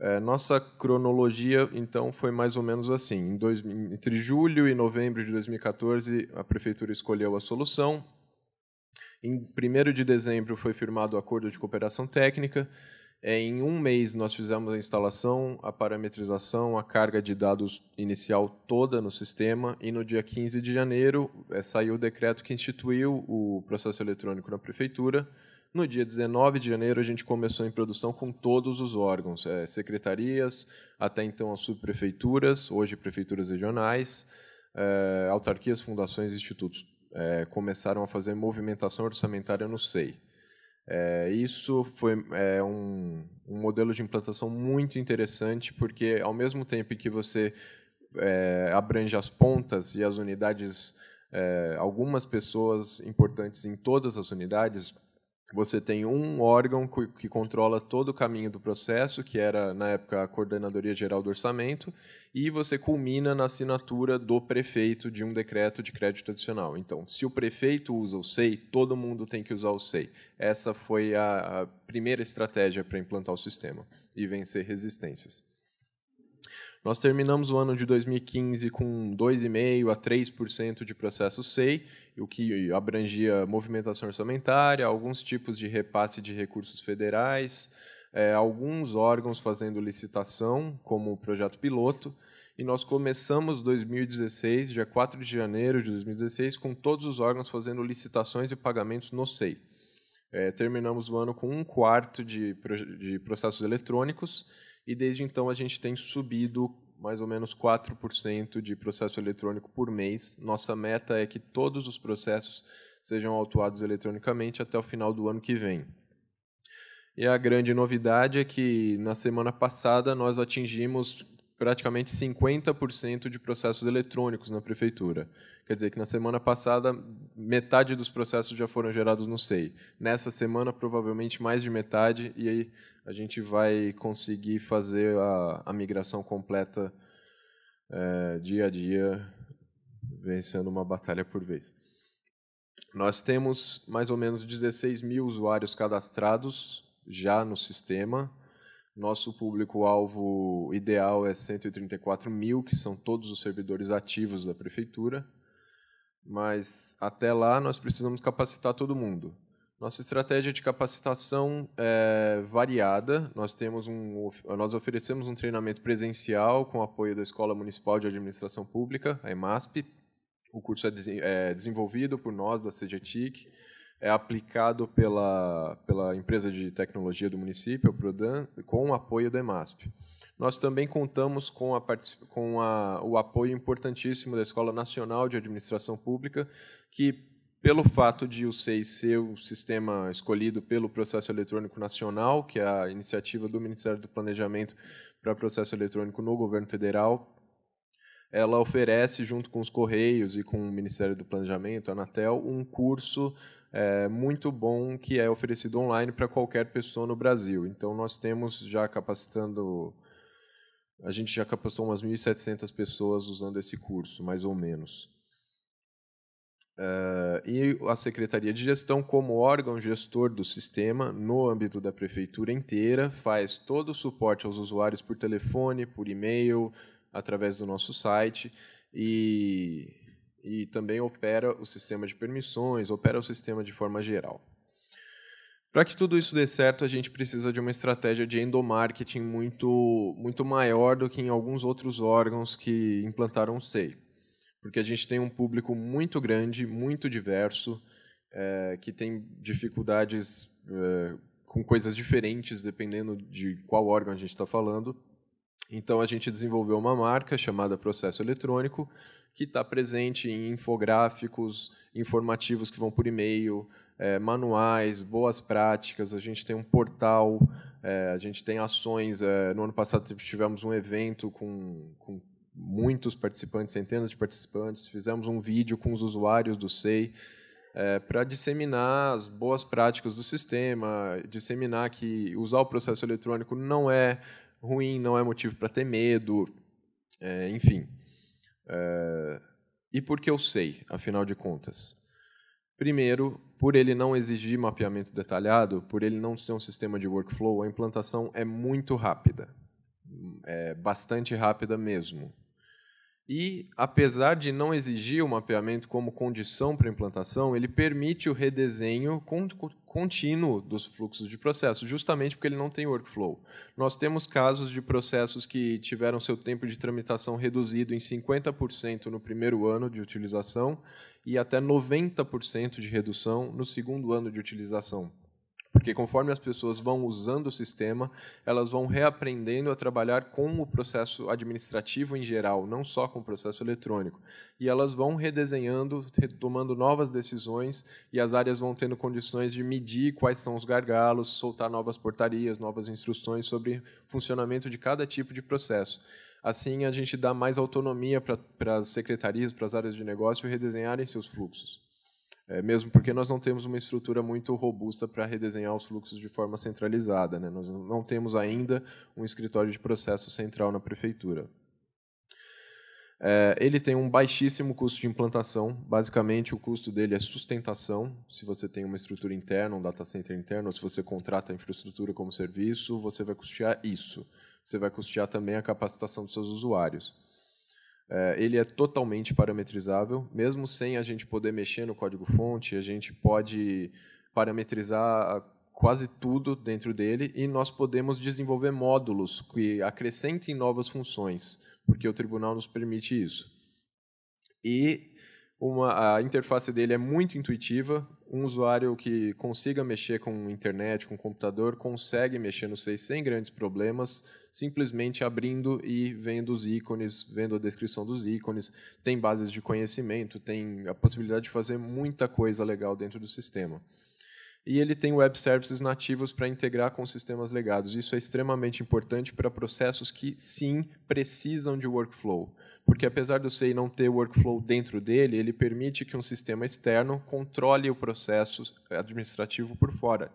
É, nossa cronologia, então, foi mais ou menos assim. Dois, entre julho e novembro de 2014, a prefeitura escolheu a solução. Em 1 de dezembro foi firmado o acordo de cooperação técnica. É, em um mês nós fizemos a instalação, a parametrização, a carga de dados inicial toda no sistema e no dia 15 de janeiro é, saiu o decreto que instituiu o processo eletrônico na prefeitura. No dia 19 de janeiro a gente começou em produção com todos os órgãos, é, secretarias, até então as subprefeituras, hoje prefeituras regionais, é, autarquias, fundações e institutos é, começaram a fazer movimentação orçamentária no SEI. É, isso foi é, um, um, modelo de implantação muito interessante, porque ao mesmo tempo que você é, abrange as pontas e as unidades, é, algumas pessoas importantes em todas as unidades, você tem um órgão que controla todo o caminho do processo, que era, na época, a Coordenadoria Geral do Orçamento, e você culmina na assinatura do prefeito de um decreto de crédito adicional. Então, se o prefeito usa o SEI, todo mundo tem que usar o SEI. Essa foi a primeira estratégia para implantar o sistema e vencer resistências. Nós terminamos o ano de 2015 com 2,5% a 3% de processo SEI, o que abrangia movimentação orçamentária, alguns tipos de repasse de recursos federais, é, alguns órgãos fazendo licitação, como o projeto piloto, e nós começamos 2016, dia 4 de janeiro de 2016, com todos os órgãos fazendo licitações e pagamentos no SEI. É, terminamos o ano com um quarto de, de processos eletrônicos e desde então a gente tem subido mais ou menos 4% de processo eletrônico por mês. Nossa meta é que todos os processos sejam autuados eletronicamente até o final do ano que vem. E a grande novidade é que na semana passada nós atingimos praticamente 50% de processos eletrônicos na prefeitura. Quer dizer que na semana passada metade dos processos já foram gerados no SEI. Nessa semana provavelmente mais de metade e aí a gente vai conseguir fazer a, a migração completa é, dia a dia, vencendo uma batalha por vez. Nós temos mais ou menos 16 mil usuários cadastrados já no sistema. Nosso público-alvo ideal é 134 mil, que são todos os servidores ativos da prefeitura. Mas até lá nós precisamos capacitar todo mundo. Nossa estratégia de capacitação é variada. Nós temos um, nós oferecemos um treinamento presencial com apoio da Escola Municipal de Administração Pública, a EMASP. O curso é, é desenvolvido por nós da CGTIC, é aplicado pela pela empresa de tecnologia do município, o Prodan, com o apoio da EMASP. Nós também contamos com, a, com a, o apoio importantíssimo da Escola Nacional de Administração Pública, que pelo fato de o CEI ser o sistema escolhido pelo Processo Eletrônico Nacional, que é a iniciativa do Ministério do Planejamento para processo eletrônico no governo federal, ela oferece, junto com os Correios e com o Ministério do Planejamento, a Anatel, um curso é, muito bom que é oferecido online para qualquer pessoa no Brasil. Então, nós temos já capacitando. A gente já capacitou umas 1.700 pessoas usando esse curso, mais ou menos. Uh, e a Secretaria de Gestão, como órgão gestor do sistema, no âmbito da prefeitura inteira, faz todo o suporte aos usuários por telefone, por e-mail, através do nosso site e, e também opera o sistema de permissões, opera o sistema de forma geral. Para que tudo isso dê certo, a gente precisa de uma estratégia de endomarketing muito, muito maior do que em alguns outros órgãos que implantaram o SEI porque a gente tem um público muito grande, muito diverso, é, que tem dificuldades é, com coisas diferentes dependendo de qual órgão a gente está falando. Então a gente desenvolveu uma marca chamada Processo Eletrônico, que está presente em infográficos, informativos que vão por e-mail, é, manuais, boas práticas. A gente tem um portal, é, a gente tem ações. É, no ano passado tivemos um evento com, com muitos participantes, centenas de participantes, fizemos um vídeo com os usuários do SEI é, para disseminar as boas práticas do sistema, disseminar que usar o processo eletrônico não é ruim, não é motivo para ter medo, é, enfim. É, e por que eu sei, afinal de contas? Primeiro, por ele não exigir mapeamento detalhado, por ele não ser um sistema de workflow, a implantação é muito rápida é, bastante rápida mesmo. E, apesar de não exigir o mapeamento como condição para implantação, ele permite o redesenho contínuo dos fluxos de processos, justamente porque ele não tem workflow. Nós temos casos de processos que tiveram seu tempo de tramitação reduzido em 50% no primeiro ano de utilização e até 90% de redução no segundo ano de utilização. Porque conforme as pessoas vão usando o sistema, elas vão reaprendendo a trabalhar com o processo administrativo em geral, não só com o processo eletrônico. E elas vão redesenhando, tomando novas decisões e as áreas vão tendo condições de medir quais são os gargalos, soltar novas portarias, novas instruções sobre o funcionamento de cada tipo de processo. Assim, a gente dá mais autonomia para as secretarias, para as áreas de negócio redesenharem seus fluxos é, mesmo porque nós não temos uma estrutura muito robusta para redesenhar os fluxos de forma centralizada. Né? Nós não temos ainda um escritório de processo central na prefeitura. É, ele tem um baixíssimo custo de implantação. Basicamente, o custo dele é sustentação. Se você tem uma estrutura interna, um data center interno, ou se você contrata a infraestrutura como serviço, você vai custear isso. Você vai custear também a capacitação dos seus usuários. É, ele é totalmente parametrizável, mesmo sem a gente poder mexer no código-fonte, a gente pode parametrizar ah, quase tudo dentro dele e nós podemos desenvolver módulos que acrescentem novas funções, porque o tribunal nos permite isso. E uma, a interface dele é muito intuitiva. Um usuário que consiga mexer com internet, com computador, consegue mexer no 6 sem grandes problemas simplesmente abrindo e vendo os ícones, vendo a descrição dos ícones, tem bases de conhecimento, tem a possibilidade de fazer muita coisa legal dentro do sistema. E ele tem web services nativos para integrar com sistemas legados. Isso é extremamente importante para processos que, sim, precisam de workflow porque apesar do sei não ter workflow dentro dele, ele permite que um sistema externo controle o processo administrativo por fora.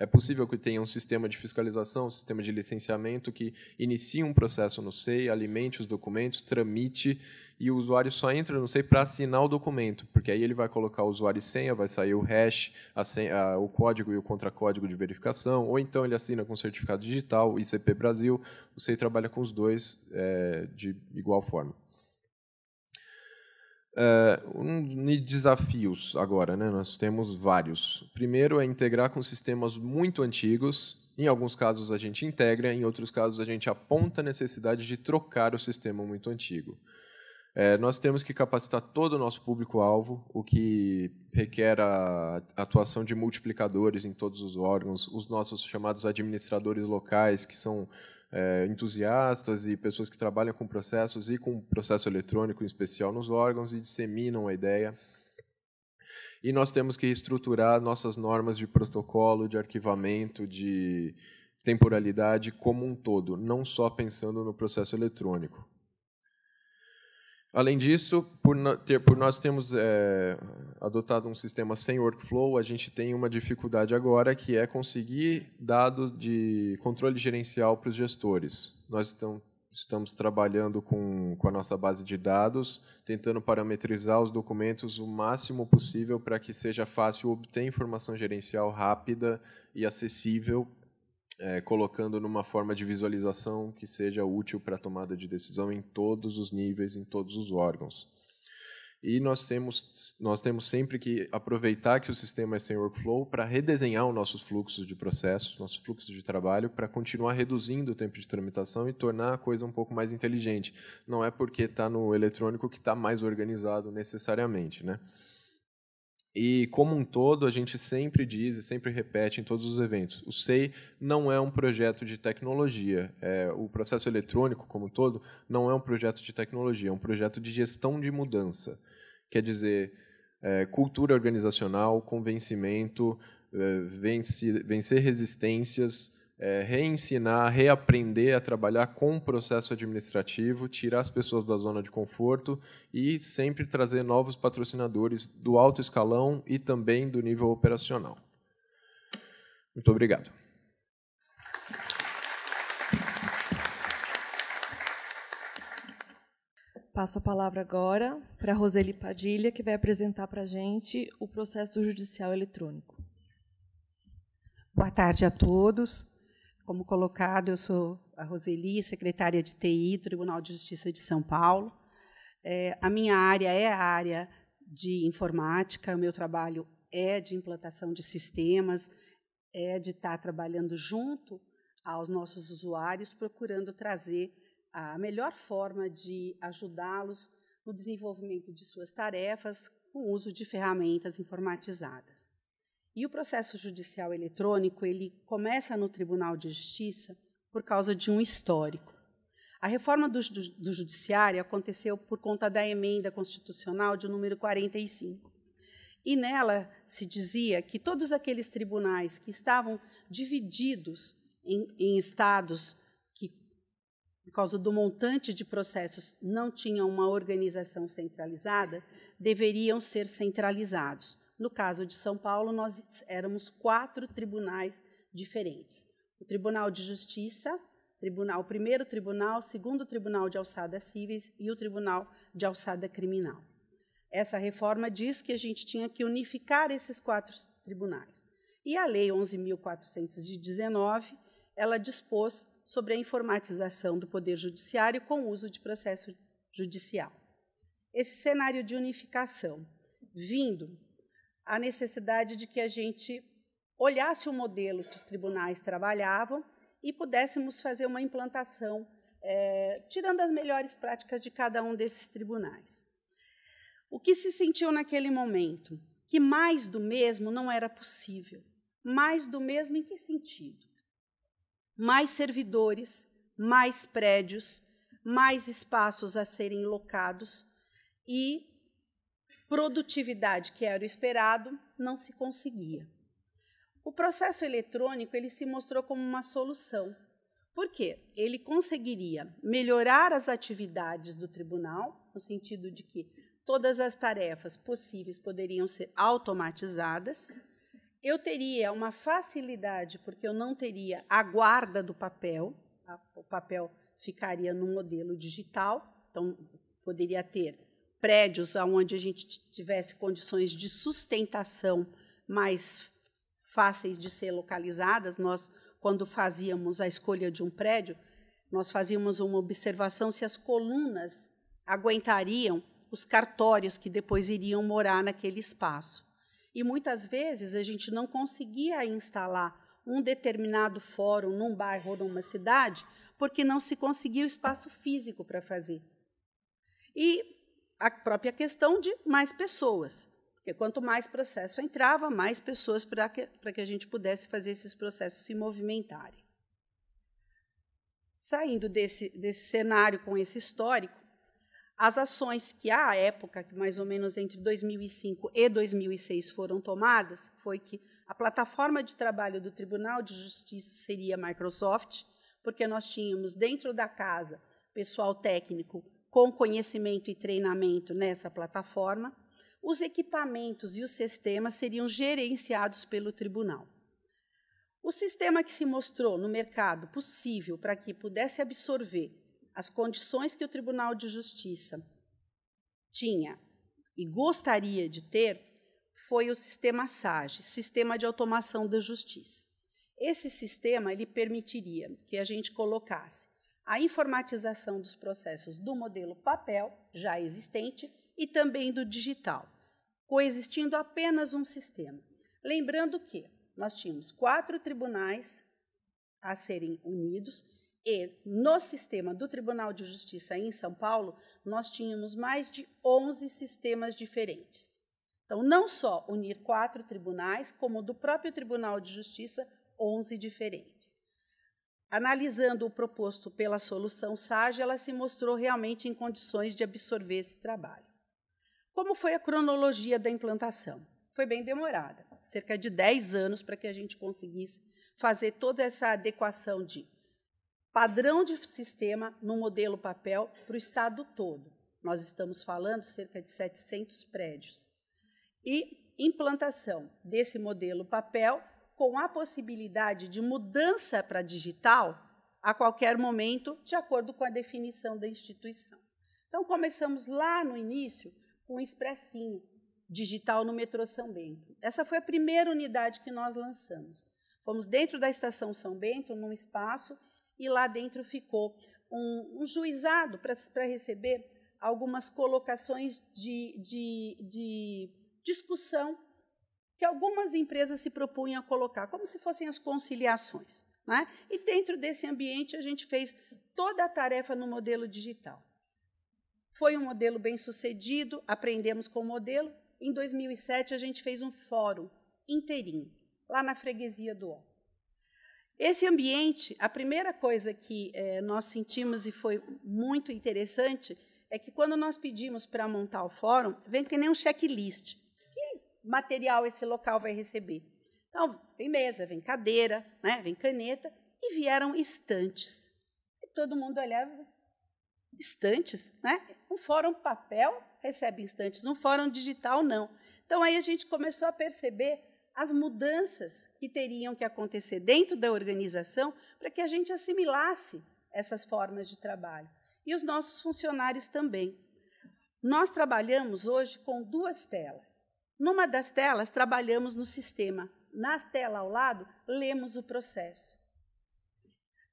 É possível que tenha um sistema de fiscalização, um sistema de licenciamento que inicie um processo no SEI, alimente os documentos, tramite e o usuário só entra no SEI para assinar o documento, porque aí ele vai colocar o usuário e senha, vai sair o hash, a senha, o código e o contracódigo de verificação, ou então ele assina com certificado digital, ICP Brasil, o SEI trabalha com os dois é, de igual forma. Eh, um, de desafios agora, né? Nós temos vários. Primeiro é integrar com sistemas muito antigos. Em alguns casos a gente integra, em outros casos a gente aponta a necessidade de trocar o sistema muito antigo. É, nós temos que capacitar todo o nosso público-alvo, o que requer a atuação de multiplicadores em todos os órgãos, os nossos chamados administradores locais, que são é, entusiastas e pessoas que trabalham com processos e com processo eletrônico em especial nos órgãos e disseminam a ideia. E nós temos que estruturar nossas normas de protocolo, de arquivamento, de temporalidade como um todo, não só pensando no processo eletrônico. Além disso, por, ter, por nós termos é, eh, adotado um sistema sem workflow, a gente tem uma dificuldade agora que é conseguir dado de controle gerencial para os gestores. Nós então, estamos trabalhando com, com a nossa base de dados, tentando parametrizar os documentos o máximo possível para que seja fácil obter informação gerencial rápida e acessível é, colocando numa forma de visualização que seja útil para a tomada de decisão em todos os níveis, em todos os órgãos. E nós temos, nós temos sempre que aproveitar que o sistema é sem workflow para redesenhar os nossos fluxos de processos, nosso fluxo de trabalho, para continuar reduzindo o tempo de tramitação e tornar a coisa um pouco mais inteligente. Não é porque está no eletrônico que está mais organizado necessariamente. Né? E, como um todo, a gente sempre diz e sempre repete em todos os eventos: o SEI não é um projeto de tecnologia. É, o processo eletrônico, como um todo, não é um projeto de tecnologia, é um projeto de gestão de mudança. Quer dizer, é, cultura organizacional, convencimento, é, vencer, vencer resistências, é, reensinar, reaprender a trabalhar com o processo administrativo, tirar as pessoas da zona de conforto e sempre trazer novos patrocinadores do alto escalão e também do nível operacional. Muito obrigado. Passo a palavra agora para a Roseli Padilha, que vai apresentar para a gente o processo judicial eletrônico. Boa tarde a todos. Como colocado, eu sou a Roseli, secretária de TI, Tribunal de Justiça de São Paulo. É, a minha área é a área de informática, o meu trabalho é de implantação de sistemas, é de estar trabalhando junto aos nossos usuários, procurando trazer a melhor forma de ajudá-los no desenvolvimento de suas tarefas com o uso de ferramentas informatizadas. E o processo judicial eletrônico, ele começa no Tribunal de Justiça por causa de um histórico. A reforma do, do, do judiciário aconteceu por conta da emenda constitucional de número 45. E nela se dizia que todos aqueles tribunais que estavam divididos em, em estados que, por causa do montante de processos, não tinham uma organização centralizada, deveriam ser centralizados. No caso de São Paulo, nós éramos quatro tribunais diferentes: o Tribunal de Justiça, Tribunal Primeiro Tribunal, Segundo Tribunal de Alçada Cíveis e o Tribunal de Alçada Criminal. Essa reforma diz que a gente tinha que unificar esses quatro tribunais. E a Lei 11.419, ela dispôs sobre a informatização do Poder Judiciário com o uso de processo judicial. Esse cenário de unificação, vindo a necessidade de que a gente olhasse o modelo que os tribunais trabalhavam e pudéssemos fazer uma implantação, é, tirando as melhores práticas de cada um desses tribunais. O que se sentiu naquele momento? Que mais do mesmo não era possível. Mais do mesmo em que sentido? Mais servidores, mais prédios, mais espaços a serem locados e produtividade que era o esperado não se conseguia. O processo eletrônico ele se mostrou como uma solução. Por quê? Ele conseguiria melhorar as atividades do tribunal, no sentido de que todas as tarefas possíveis poderiam ser automatizadas. Eu teria uma facilidade, porque eu não teria a guarda do papel, o papel ficaria no modelo digital, então poderia ter prédios onde a gente tivesse condições de sustentação mais fáceis de ser localizadas. Nós, quando fazíamos a escolha de um prédio, nós fazíamos uma observação se as colunas aguentariam os cartórios que depois iriam morar naquele espaço. E muitas vezes a gente não conseguia instalar um determinado fórum num bairro ou numa cidade porque não se conseguia o espaço físico para fazer. E a própria questão de mais pessoas. Porque quanto mais processo entrava, mais pessoas para que, que a gente pudesse fazer esses processos se movimentarem. Saindo desse, desse cenário com esse histórico, as ações que à época, que mais ou menos entre 2005 e 2006 foram tomadas, foi que a plataforma de trabalho do Tribunal de Justiça seria a Microsoft, porque nós tínhamos dentro da casa pessoal técnico com conhecimento e treinamento nessa plataforma, os equipamentos e os sistemas seriam gerenciados pelo tribunal. O sistema que se mostrou no mercado possível para que pudesse absorver as condições que o Tribunal de Justiça tinha e gostaria de ter foi o sistema SAGE, Sistema de Automação da Justiça. Esse sistema ele permitiria que a gente colocasse a informatização dos processos do modelo papel, já existente, e também do digital, coexistindo apenas um sistema. Lembrando que nós tínhamos quatro tribunais a serem unidos e no sistema do Tribunal de Justiça em São Paulo, nós tínhamos mais de 11 sistemas diferentes. Então, não só unir quatro tribunais, como do próprio Tribunal de Justiça, 11 diferentes. Analisando o proposto pela solução SAGE, ela se mostrou realmente em condições de absorver esse trabalho. Como foi a cronologia da implantação? Foi bem demorada, cerca de 10 anos para que a gente conseguisse fazer toda essa adequação de padrão de sistema no modelo papel para o estado todo. Nós estamos falando cerca de 700 prédios. E implantação desse modelo papel com a possibilidade de mudança para digital a qualquer momento, de acordo com a definição da instituição. Então, começamos lá no início com o Expressinho Digital no metrô São Bento. Essa foi a primeira unidade que nós lançamos. Fomos dentro da estação São Bento, num espaço, e lá dentro ficou um, um juizado para receber algumas colocações de, de, de discussão que algumas empresas se propunham a colocar, como se fossem as conciliações. Né? E dentro desse ambiente, a gente fez toda a tarefa no modelo digital. Foi um modelo bem sucedido, aprendemos com o modelo. Em 2007, a gente fez um fórum inteirinho, lá na freguesia do O. Esse ambiente, a primeira coisa que eh, nós sentimos e foi muito interessante é que quando nós pedimos para montar o fórum, vem que nem um checklist material esse local vai receber. Então, vem mesa, vem cadeira, né, vem caneta, e vieram estantes. E todo mundo olhava, estantes, né? Um fórum papel recebe estantes um fórum digital não. Então, aí a gente começou a perceber as mudanças que teriam que acontecer dentro da organização para que a gente assimilasse essas formas de trabalho. E os nossos funcionários também. Nós trabalhamos hoje com duas telas. Numa das telas, trabalhamos no sistema. Na tela ao lado, lemos o processo.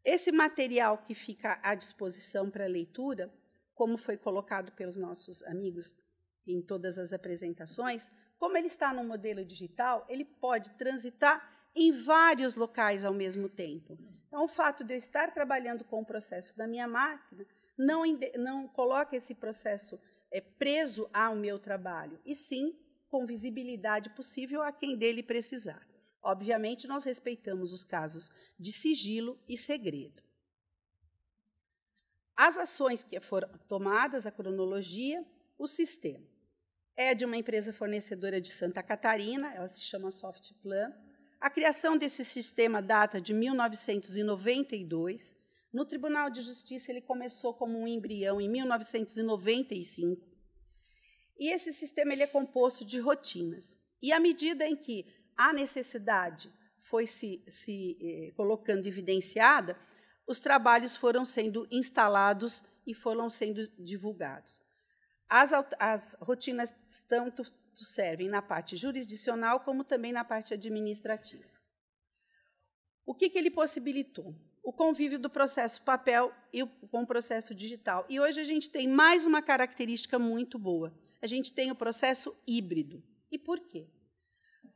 Esse material que fica à disposição para leitura, como foi colocado pelos nossos amigos em todas as apresentações, como ele está no modelo digital, ele pode transitar em vários locais ao mesmo tempo. Então, o fato de eu estar trabalhando com o processo da minha máquina não, não coloca esse processo é, preso ao meu trabalho, e sim com visibilidade possível a quem dele precisar. Obviamente, nós respeitamos os casos de sigilo e segredo. As ações que foram tomadas, a cronologia, o sistema. É de uma empresa fornecedora de Santa Catarina, ela se chama Softplan. A criação desse sistema data de 1992. No Tribunal de Justiça, ele começou como um embrião em 1995 e esse sistema ele é composto de rotinas. E à medida em que a necessidade foi se, se eh, colocando evidenciada, os trabalhos foram sendo instalados e foram sendo divulgados. As, as rotinas tanto servem na parte jurisdicional como também na parte administrativa. O que, que ele possibilitou? o convívio do processo papel e o, com o processo digital. E hoje a gente tem mais uma característica muito boa a gente tem o processo híbrido. E por quê?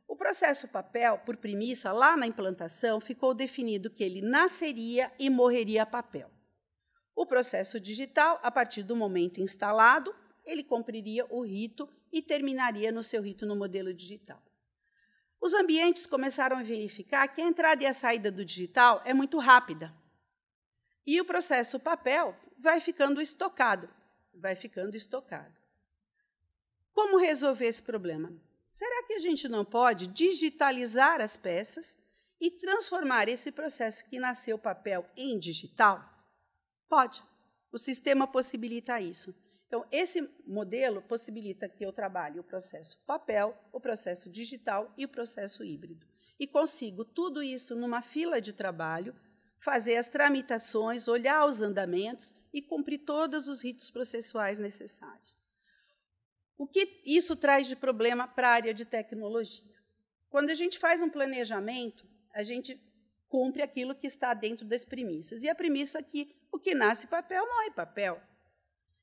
O processo papel, por premissa, lá na implantação, ficou definido que ele nasceria e morreria papel. O processo digital, a partir do momento instalado, ele cumpriria o rito e terminaria no seu rito no modelo digital. Os ambientes começaram a verificar que a entrada e a saída do digital é muito rápida. E o processo papel vai ficando estocado, vai ficando estocado. Como resolver esse problema? Será que a gente não pode digitalizar as peças e transformar esse processo que nasceu papel em digital? Pode. O sistema possibilita isso. Então, esse modelo possibilita que eu trabalhe o processo papel, o processo digital e o processo híbrido. E consigo tudo isso numa fila de trabalho, fazer as tramitações, olhar os andamentos e cumprir todos os ritos processuais necessários. O que isso traz de problema para a área de tecnologia? Quando a gente faz um planejamento, a gente cumpre aquilo que está dentro das premissas. E a premissa é que o que nasce papel, morre papel.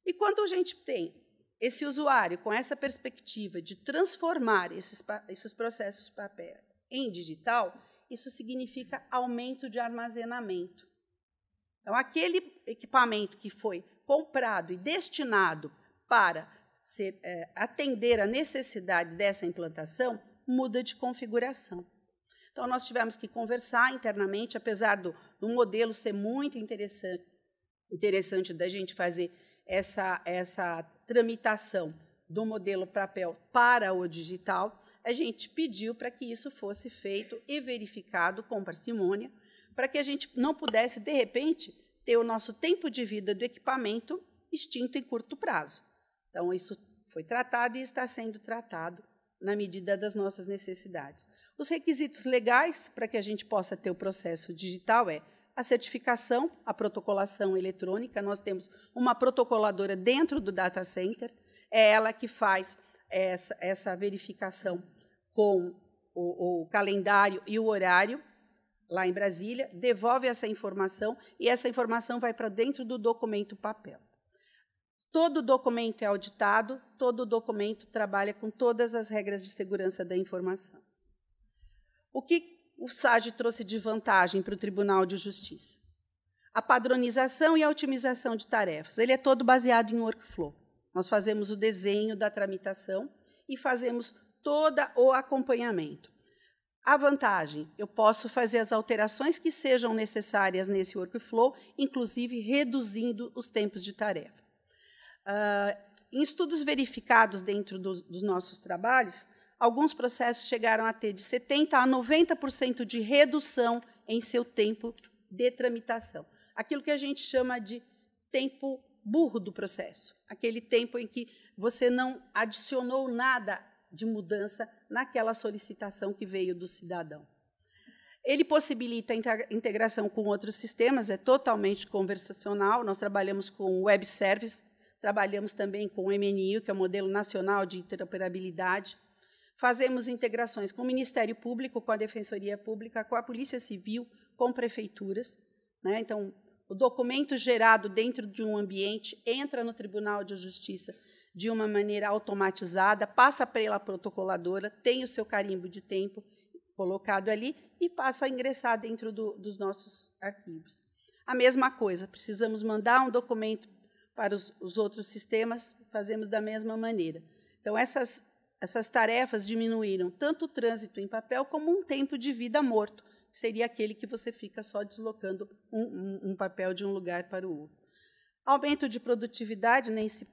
E quando a gente tem esse usuário com essa perspectiva de transformar esses, esses processos de papel em digital, isso significa aumento de armazenamento. Então, aquele equipamento que foi comprado e destinado para ser, é, atender à necessidade dessa implantação, muda de configuração. Então, nós tivemos que conversar internamente, apesar do, do modelo ser muito interessante, interessante da gente fazer essa, essa tramitação do modelo papel para o digital, a gente pediu para que isso fosse feito e verificado com parcimônia, para que a gente não pudesse, de repente, ter o nosso tempo de vida do equipamento extinto em curto prazo. Então, isso foi tratado e está sendo tratado na medida das nossas necessidades. Os requisitos legais para que a gente possa ter o processo digital é a certificação, a protocolação eletrônica. Nós temos uma protocoladora dentro do data center, é ela que faz essa, essa verificação com o, o calendário e o horário lá em Brasília, devolve essa informação e essa informação vai para dentro do documento papel. Todo documento é auditado, todo documento trabalha com todas as regras de segurança da informação. O que o SAGE trouxe de vantagem para o Tribunal de Justiça? A padronização e a otimização de tarefas. Ele é todo baseado em workflow. Nós fazemos o desenho da tramitação e fazemos todo o acompanhamento. A vantagem, eu posso fazer as alterações que sejam necessárias nesse workflow, inclusive reduzindo os tempos de tarefa. Uh, em estudos verificados dentro do, dos nossos trabalhos, alguns processos chegaram a ter de 70% a 90% de redução em seu tempo de tramitação. Aquilo que a gente chama de tempo burro do processo, aquele tempo em que você não adicionou nada de mudança naquela solicitação que veio do cidadão. Ele possibilita a integração com outros sistemas, é totalmente conversacional. Nós trabalhamos com web service, Trabalhamos também com o MNU, que é o Modelo Nacional de Interoperabilidade. Fazemos integrações com o Ministério Público, com a Defensoria Pública, com a Polícia Civil, com prefeituras. Né? Então, o documento gerado dentro de um ambiente entra no Tribunal de Justiça de uma maneira automatizada, passa pela protocoladora, tem o seu carimbo de tempo colocado ali e passa a ingressar dentro do, dos nossos arquivos. A mesma coisa, precisamos mandar um documento para os, os outros sistemas, fazemos da mesma maneira. Então, essas, essas tarefas diminuíram tanto o trânsito em papel como um tempo de vida morto, que seria aquele que você fica só deslocando um, um, um papel de um lugar para o outro. Aumento de produtividade, nem se,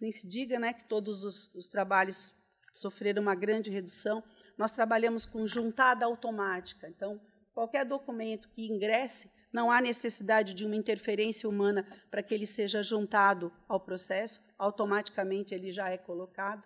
nem se diga né, que todos os, os trabalhos sofreram uma grande redução. Nós trabalhamos com juntada automática, então, qualquer documento que ingresse não há necessidade de uma interferência humana para que ele seja juntado ao processo, automaticamente ele já é colocado.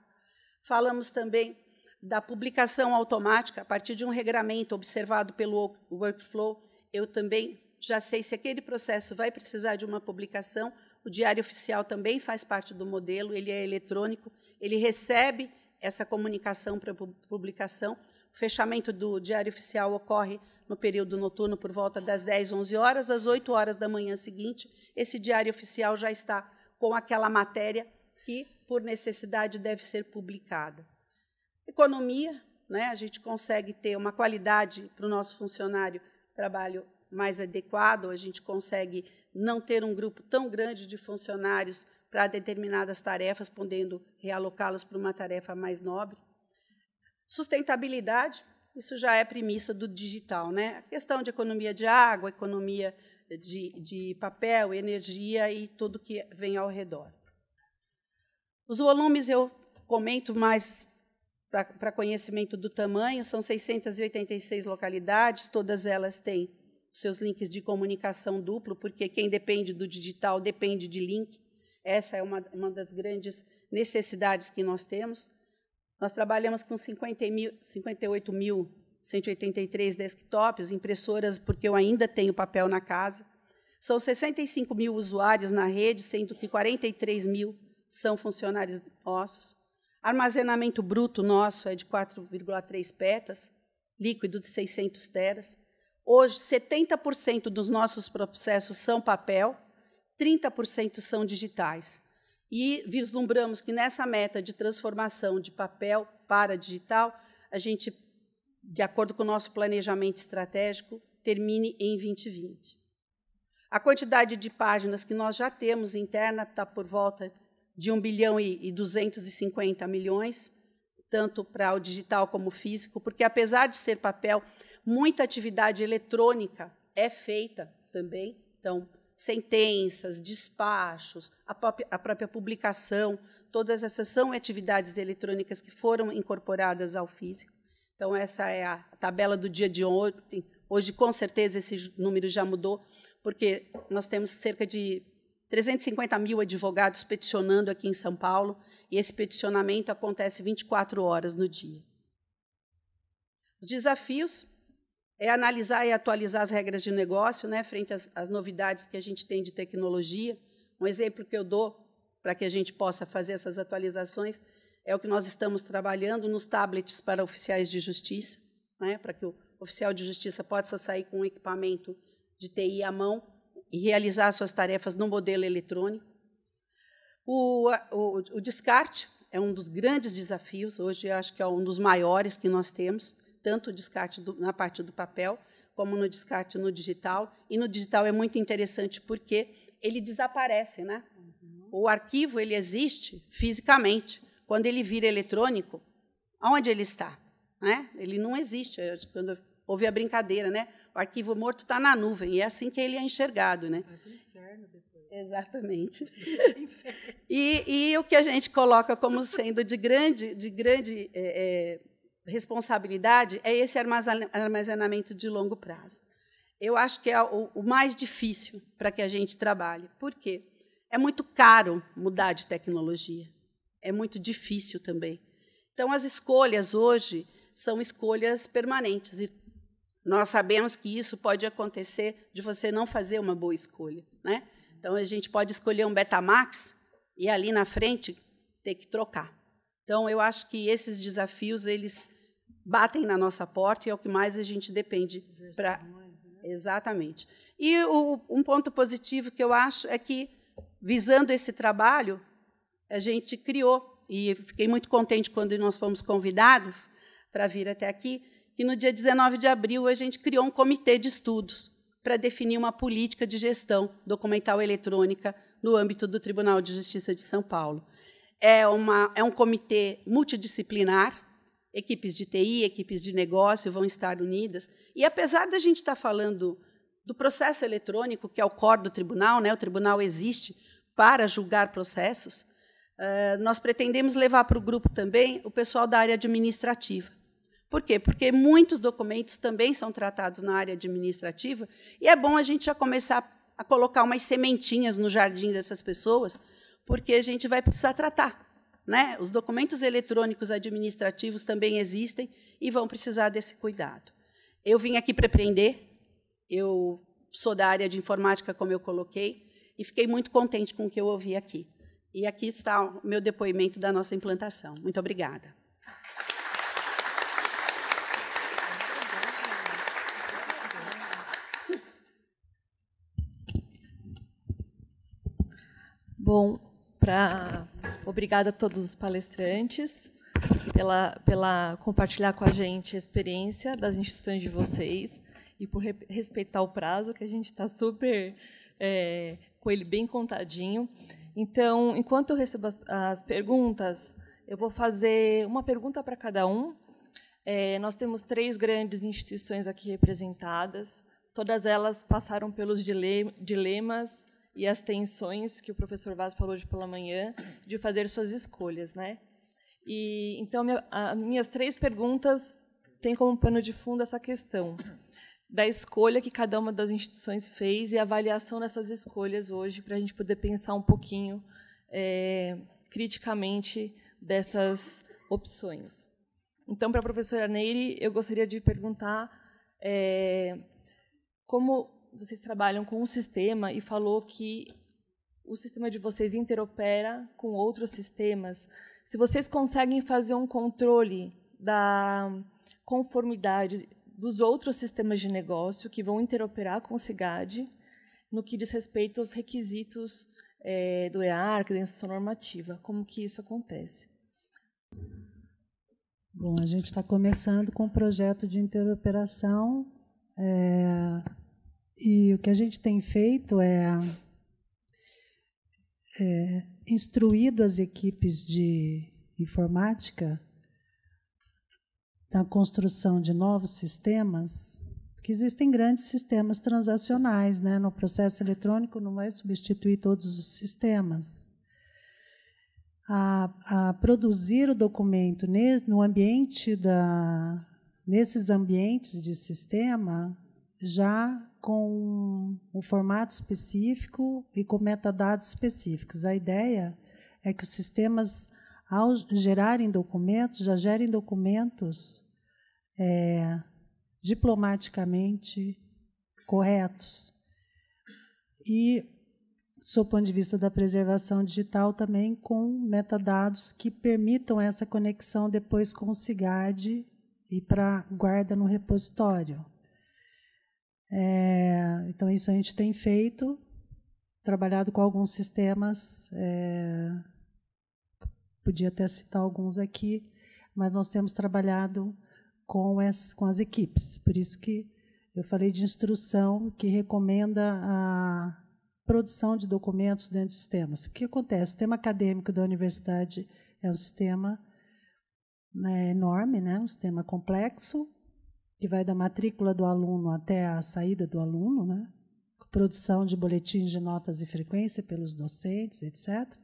Falamos também da publicação automática a partir de um regramento observado pelo workflow. Eu também já sei se aquele processo vai precisar de uma publicação. O diário oficial também faz parte do modelo, ele é eletrônico, ele recebe essa comunicação para publicação. O fechamento do diário oficial ocorre no período noturno por volta das 10, 11 horas, às 8 horas da manhã seguinte, esse diário oficial já está com aquela matéria que, por necessidade, deve ser publicada. Economia, né? a gente consegue ter uma qualidade para o nosso funcionário trabalho mais adequado, a gente consegue não ter um grupo tão grande de funcionários para determinadas tarefas, podendo realocá-los para uma tarefa mais nobre. Sustentabilidade, isso já é premissa do digital. Né? A questão de economia de água, economia de, de papel, energia e tudo que vem ao redor. Os volumes eu comento mais para conhecimento do tamanho, são 686 localidades, todas elas têm seus links de comunicação duplo, porque quem depende do digital depende de link. Essa é uma, uma das grandes necessidades que nós temos. Nós trabalhamos com 58.183 desktops, impressoras, porque eu ainda tenho papel na casa. São 65 mil usuários na rede, sendo que 43 mil são funcionários nossos. Armazenamento bruto nosso é de 4,3 petas, líquido de 600 teras. Hoje, 70% dos nossos processos são papel, 30% são digitais. E vislumbramos que nessa meta de transformação de papel para digital, a gente, de acordo com o nosso planejamento estratégico, termine em 2020. A quantidade de páginas que nós já temos interna está por volta de 1 bilhão e 250 milhões, tanto para o digital como o físico, porque apesar de ser papel, muita atividade eletrônica é feita também. Então, sentenças, despachos, a própria, a própria publicação, todas essas são atividades eletrônicas que foram incorporadas ao físico. Então, essa é a tabela do dia de ontem. Hoje, com certeza, esse número já mudou, porque nós temos cerca de 350 mil advogados peticionando aqui em São Paulo, e esse peticionamento acontece 24 horas no dia. Os desafios é analisar e atualizar as regras de negócio, né, frente às, às novidades que a gente tem de tecnologia. Um exemplo que eu dou para que a gente possa fazer essas atualizações é o que nós estamos trabalhando nos tablets para oficiais de justiça, né, para que o oficial de justiça possa sair com um equipamento de TI à mão e realizar suas tarefas no modelo eletrônico. O, o, o descarte é um dos grandes desafios, hoje acho que é um dos maiores que nós temos tanto o descarte do, na parte do papel como no descarte no digital. E no digital é muito interessante porque ele desaparece, né? Uhum. O arquivo ele existe fisicamente. Quando ele vira eletrônico, aonde ele está? Né? Ele não existe. Quando houve a brincadeira, né? O arquivo morto está na nuvem e é assim que ele é enxergado, né? inferno depois. Exatamente. E, e o que a gente coloca como sendo de grande, de grande é, é responsabilidade é esse armazenamento de longo prazo. Eu acho que é o, mais difícil para que a gente trabalhe. Por quê? É muito caro mudar de tecnologia. É muito difícil também. Então, as escolhas hoje são escolhas permanentes. E nós sabemos que isso pode acontecer de você não fazer uma boa escolha. Né? Então, a gente pode escolher um Betamax e ali na frente ter que trocar. Então, eu acho que esses desafios eles batem na nossa porta e é o que mais a gente depende para né? exatamente. E o, um ponto positivo que eu acho é que visando esse trabalho a gente criou e fiquei muito contente quando nós fomos convidados para vir até aqui e no dia 19 de abril a gente criou um comitê de estudos para definir uma política de gestão documental eletrônica no âmbito do Tribunal de Justiça de São Paulo. É, uma, é um comitê multidisciplinar, Equipes de TI, equipes de negócio vão estar unidas. E apesar da gente estar tá falando do processo eletrônico, que é o core do tribunal, né? o tribunal existe para julgar processos, uh, nós pretendemos levar para o grupo também o pessoal da área administrativa. Por quê? Porque muitos documentos também são tratados na área administrativa e é bom a gente já começar a colocar umas sementinhas no jardim dessas pessoas, porque a gente vai precisar tratar né? Os documentos eletrônicos administrativos também existem e vão precisar desse cuidado. Eu vim aqui para aprender, eu sou da área de informática, como eu coloquei, e fiquei muito contente com o que eu ouvi aqui. E aqui está o meu depoimento da nossa implantação. Muito obrigada. Bom, para Obrigada a todos os palestrantes pela, pela compartilhar com a gente a experiência das instituições de vocês e por re, respeitar o prazo, que a gente está super é, com ele bem contadinho. Então, enquanto eu recebo as, as perguntas, eu vou fazer uma pergunta para cada um. É, nós temos três grandes instituições aqui representadas. Todas elas passaram pelos dilemas e as tensões que o professor Vaz falou hoje pela manhã de fazer suas escolhas, né? E então minha, a, minhas três perguntas têm como pano de fundo essa questão da escolha que cada uma das instituições fez e a avaliação dessas escolhas hoje para a gente poder pensar um pouquinho é, criticamente dessas opções. Então, para a professora Neire, eu gostaria de perguntar é, como vocês trabalham com um sistema e falou que o sistema de vocês interopera com outros sistemas. Se vocês conseguem fazer um controle da conformidade dos outros sistemas de negócio que vão interoperar com o CIGAD, no que diz respeito aos requisitos é, do EARC, da instrução normativa, como que isso acontece? Bom, a gente está começando com um projeto de interoperação é, e o que a gente tem feito é, é instruído as equipes de informática na construção de novos sistemas, porque existem grandes sistemas transacionais, né? No processo eletrônico não vai é substituir todos os sistemas. A, a produzir o documento no ambiente da, nesses ambientes de sistema já com um formato específico e com metadados específicos. A ideia é que os sistemas, ao gerarem documentos, já gerem documentos é, diplomaticamente corretos. E, sob o ponto de vista da preservação digital, também com metadados que permitam essa conexão depois com o CIGAD e para guarda no repositório. É, então, isso a gente tem feito, trabalhado com alguns sistemas, é, podia até citar alguns aqui, mas nós temos trabalhado com as, com as equipes, por isso que eu falei de instrução que recomenda a produção de documentos dentro de sistemas. O que acontece? O sistema acadêmico da universidade é um sistema é, enorme, né? um sistema complexo, que vai da matrícula do aluno até a saída do aluno, né? produção de boletins de notas e frequência pelos docentes, etc.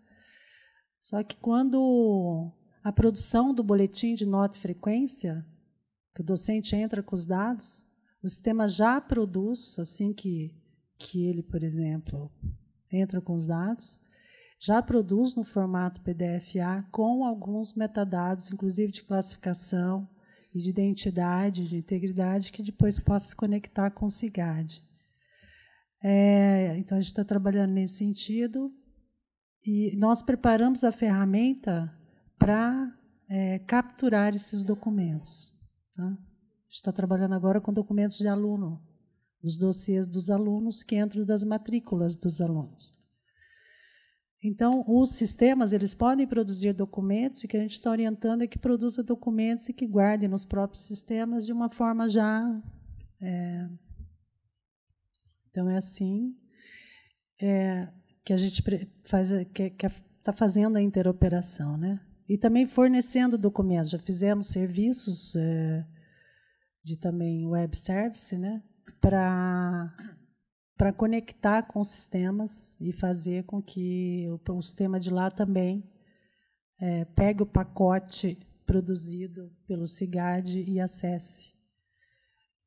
Só que quando a produção do boletim de nota e frequência, que o docente entra com os dados, o sistema já produz, assim que, que ele, por exemplo, entra com os dados, já produz no formato PDF-A com alguns metadados, inclusive de classificação, e de identidade, de integridade, que depois possa se conectar com o CIGAD. É, então, a gente está trabalhando nesse sentido. E nós preparamos a ferramenta para é, capturar esses documentos. Tá? A gente está trabalhando agora com documentos de aluno, os dossiês dos alunos que entram das matrículas dos alunos. Então, os sistemas eles podem produzir documentos e o que a gente está orientando é que produza documentos e que guarde nos próprios sistemas de uma forma já. É... Então é assim é, que a gente faz, que está fazendo a interoperação, né? E também fornecendo documentos. Já fizemos serviços é, de também web service, né? Para para conectar com os sistemas e fazer com que o, o sistema de lá também é, pegue o pacote produzido pelo CIGAD e acesse.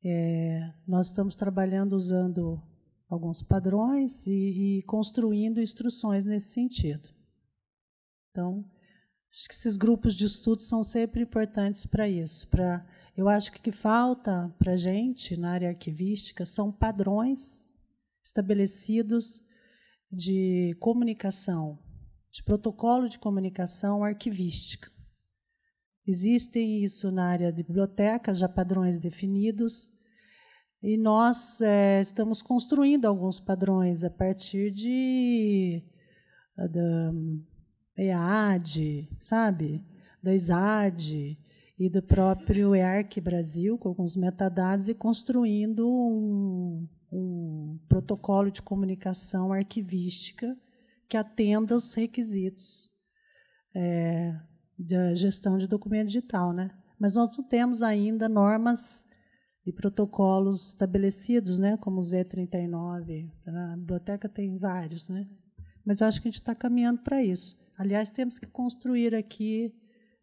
É, nós estamos trabalhando usando alguns padrões e, e, construindo instruções nesse sentido. Então, acho que esses grupos de estudo são sempre importantes para isso. Para, eu acho que o que falta para a gente na área arquivística são padrões estabelecidos de comunicação, de protocolo de comunicação arquivística. Existem isso na área de biblioteca, já padrões definidos, e nós é, estamos construindo alguns padrões a partir de ah, da EAD, sabe? Da ISAD e do próprio EARC Brasil, com alguns metadados, e construindo um, um protocolo de comunicação arquivística que atenda os requisitos é, da gestão de documento digital, né? Mas nós não temos ainda normas e protocolos estabelecidos, né? Como o Z39, né? a biblioteca tem vários, né? Mas eu acho que a gente está caminhando para isso. Aliás, temos que construir aqui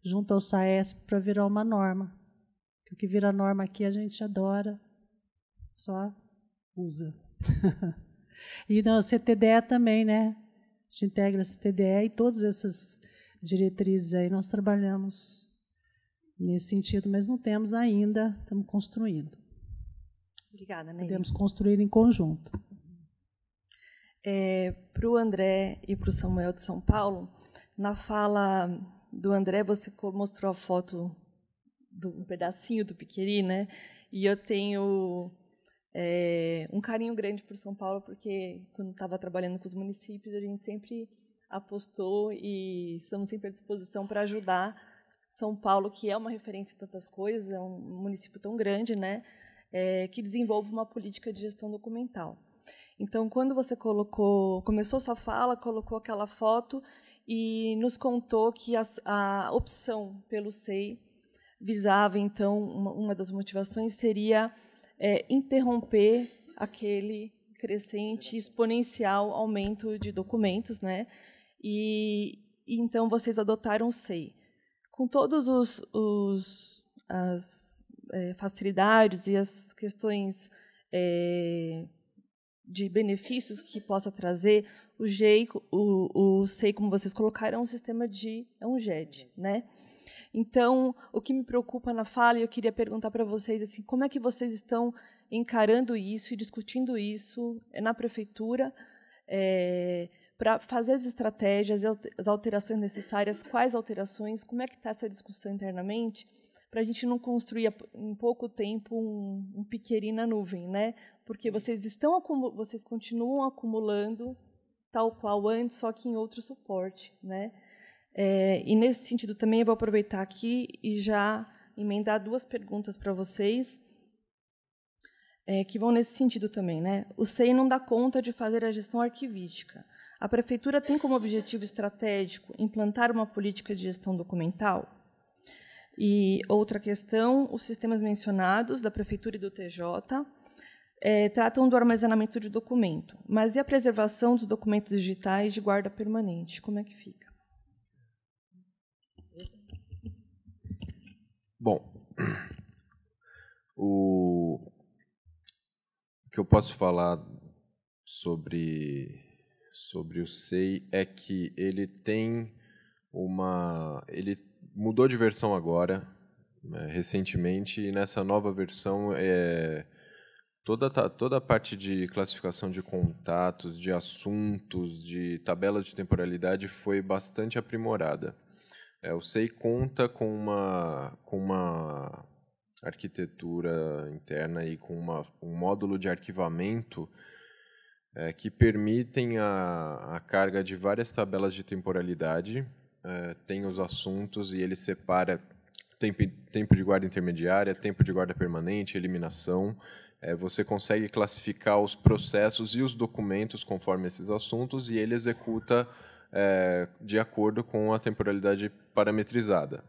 junto ao SAESP para virar uma norma. O que vira norma aqui a gente adora, só usa. e na CTDE também, né? A gente integra a CTDE e todas essas diretrizes aí nós trabalhamos nesse sentido, mas não temos ainda, estamos construindo. Obrigada, Ney. Podemos construir em conjunto. É, para o André e para o Samuel de São Paulo, na fala do André, você mostrou a foto do um pedacinho do Piqueri, né? E eu tenho é, um carinho grande por São Paulo, porque quando estava trabalhando com os municípios, a gente sempre apostou e estamos sempre à disposição para ajudar São Paulo, que é uma referência em tantas coisas, é um município tão grande, né, é, que desenvolve uma política de gestão documental. Então, quando você colocou, começou sua fala, colocou aquela foto e nos contou que a, a opção pelo SEI visava, então, uma, uma das motivações seria é, interromper aquele crescente exponencial aumento de documentos, né? E, e então vocês adotaram o SEI. Com todos os, os as é, facilidades e as questões é, de benefícios que possa trazer o GEI, o, o SEI, como vocês colocaram, é um sistema de é um GED, né? Então, o que me preocupa na fala, e eu queria perguntar para vocês assim, como é que vocês estão encarando isso e discutindo isso eh, na prefeitura é, eh, para fazer as estratégias, as alterações necessárias, quais alterações, como é que está essa discussão internamente? para a gente não construir em pouco tempo um, um na nuvem, né? Porque vocês estão vocês continuam acumulando tal qual antes, só que em outro suporte, né? É, e nesse sentido também eu vou aproveitar aqui e já emendar duas perguntas para vocês é, que vão nesse sentido também, né? O SEI não dá conta de fazer a gestão arquivística. A prefeitura tem como objetivo estratégico implantar uma política de gestão documental? E outra questão, os sistemas mencionados da prefeitura e do TJ é, tratam do armazenamento de documento, mas e a preservação dos documentos digitais de guarda permanente? Como é que fica? Bom, o que eu posso falar sobre sobre o Sei é que ele tem uma ele mudou de versão agora né, recentemente e nessa nova versão é toda toda a parte de classificação de contatos de assuntos de tabela de temporalidade foi bastante aprimorada é, o SEI conta com uma, com uma arquitetura interna e com uma, um módulo de arquivamento é, que permitem a, a carga de várias tabelas de temporalidade, é, tem os assuntos e ele separa tempo, tempo de guarda intermediária, tempo de guarda permanente, eliminação. É, você consegue classificar os processos e os documentos conforme esses assuntos e ele executa é, de acordo com a temporalidade parametrizada.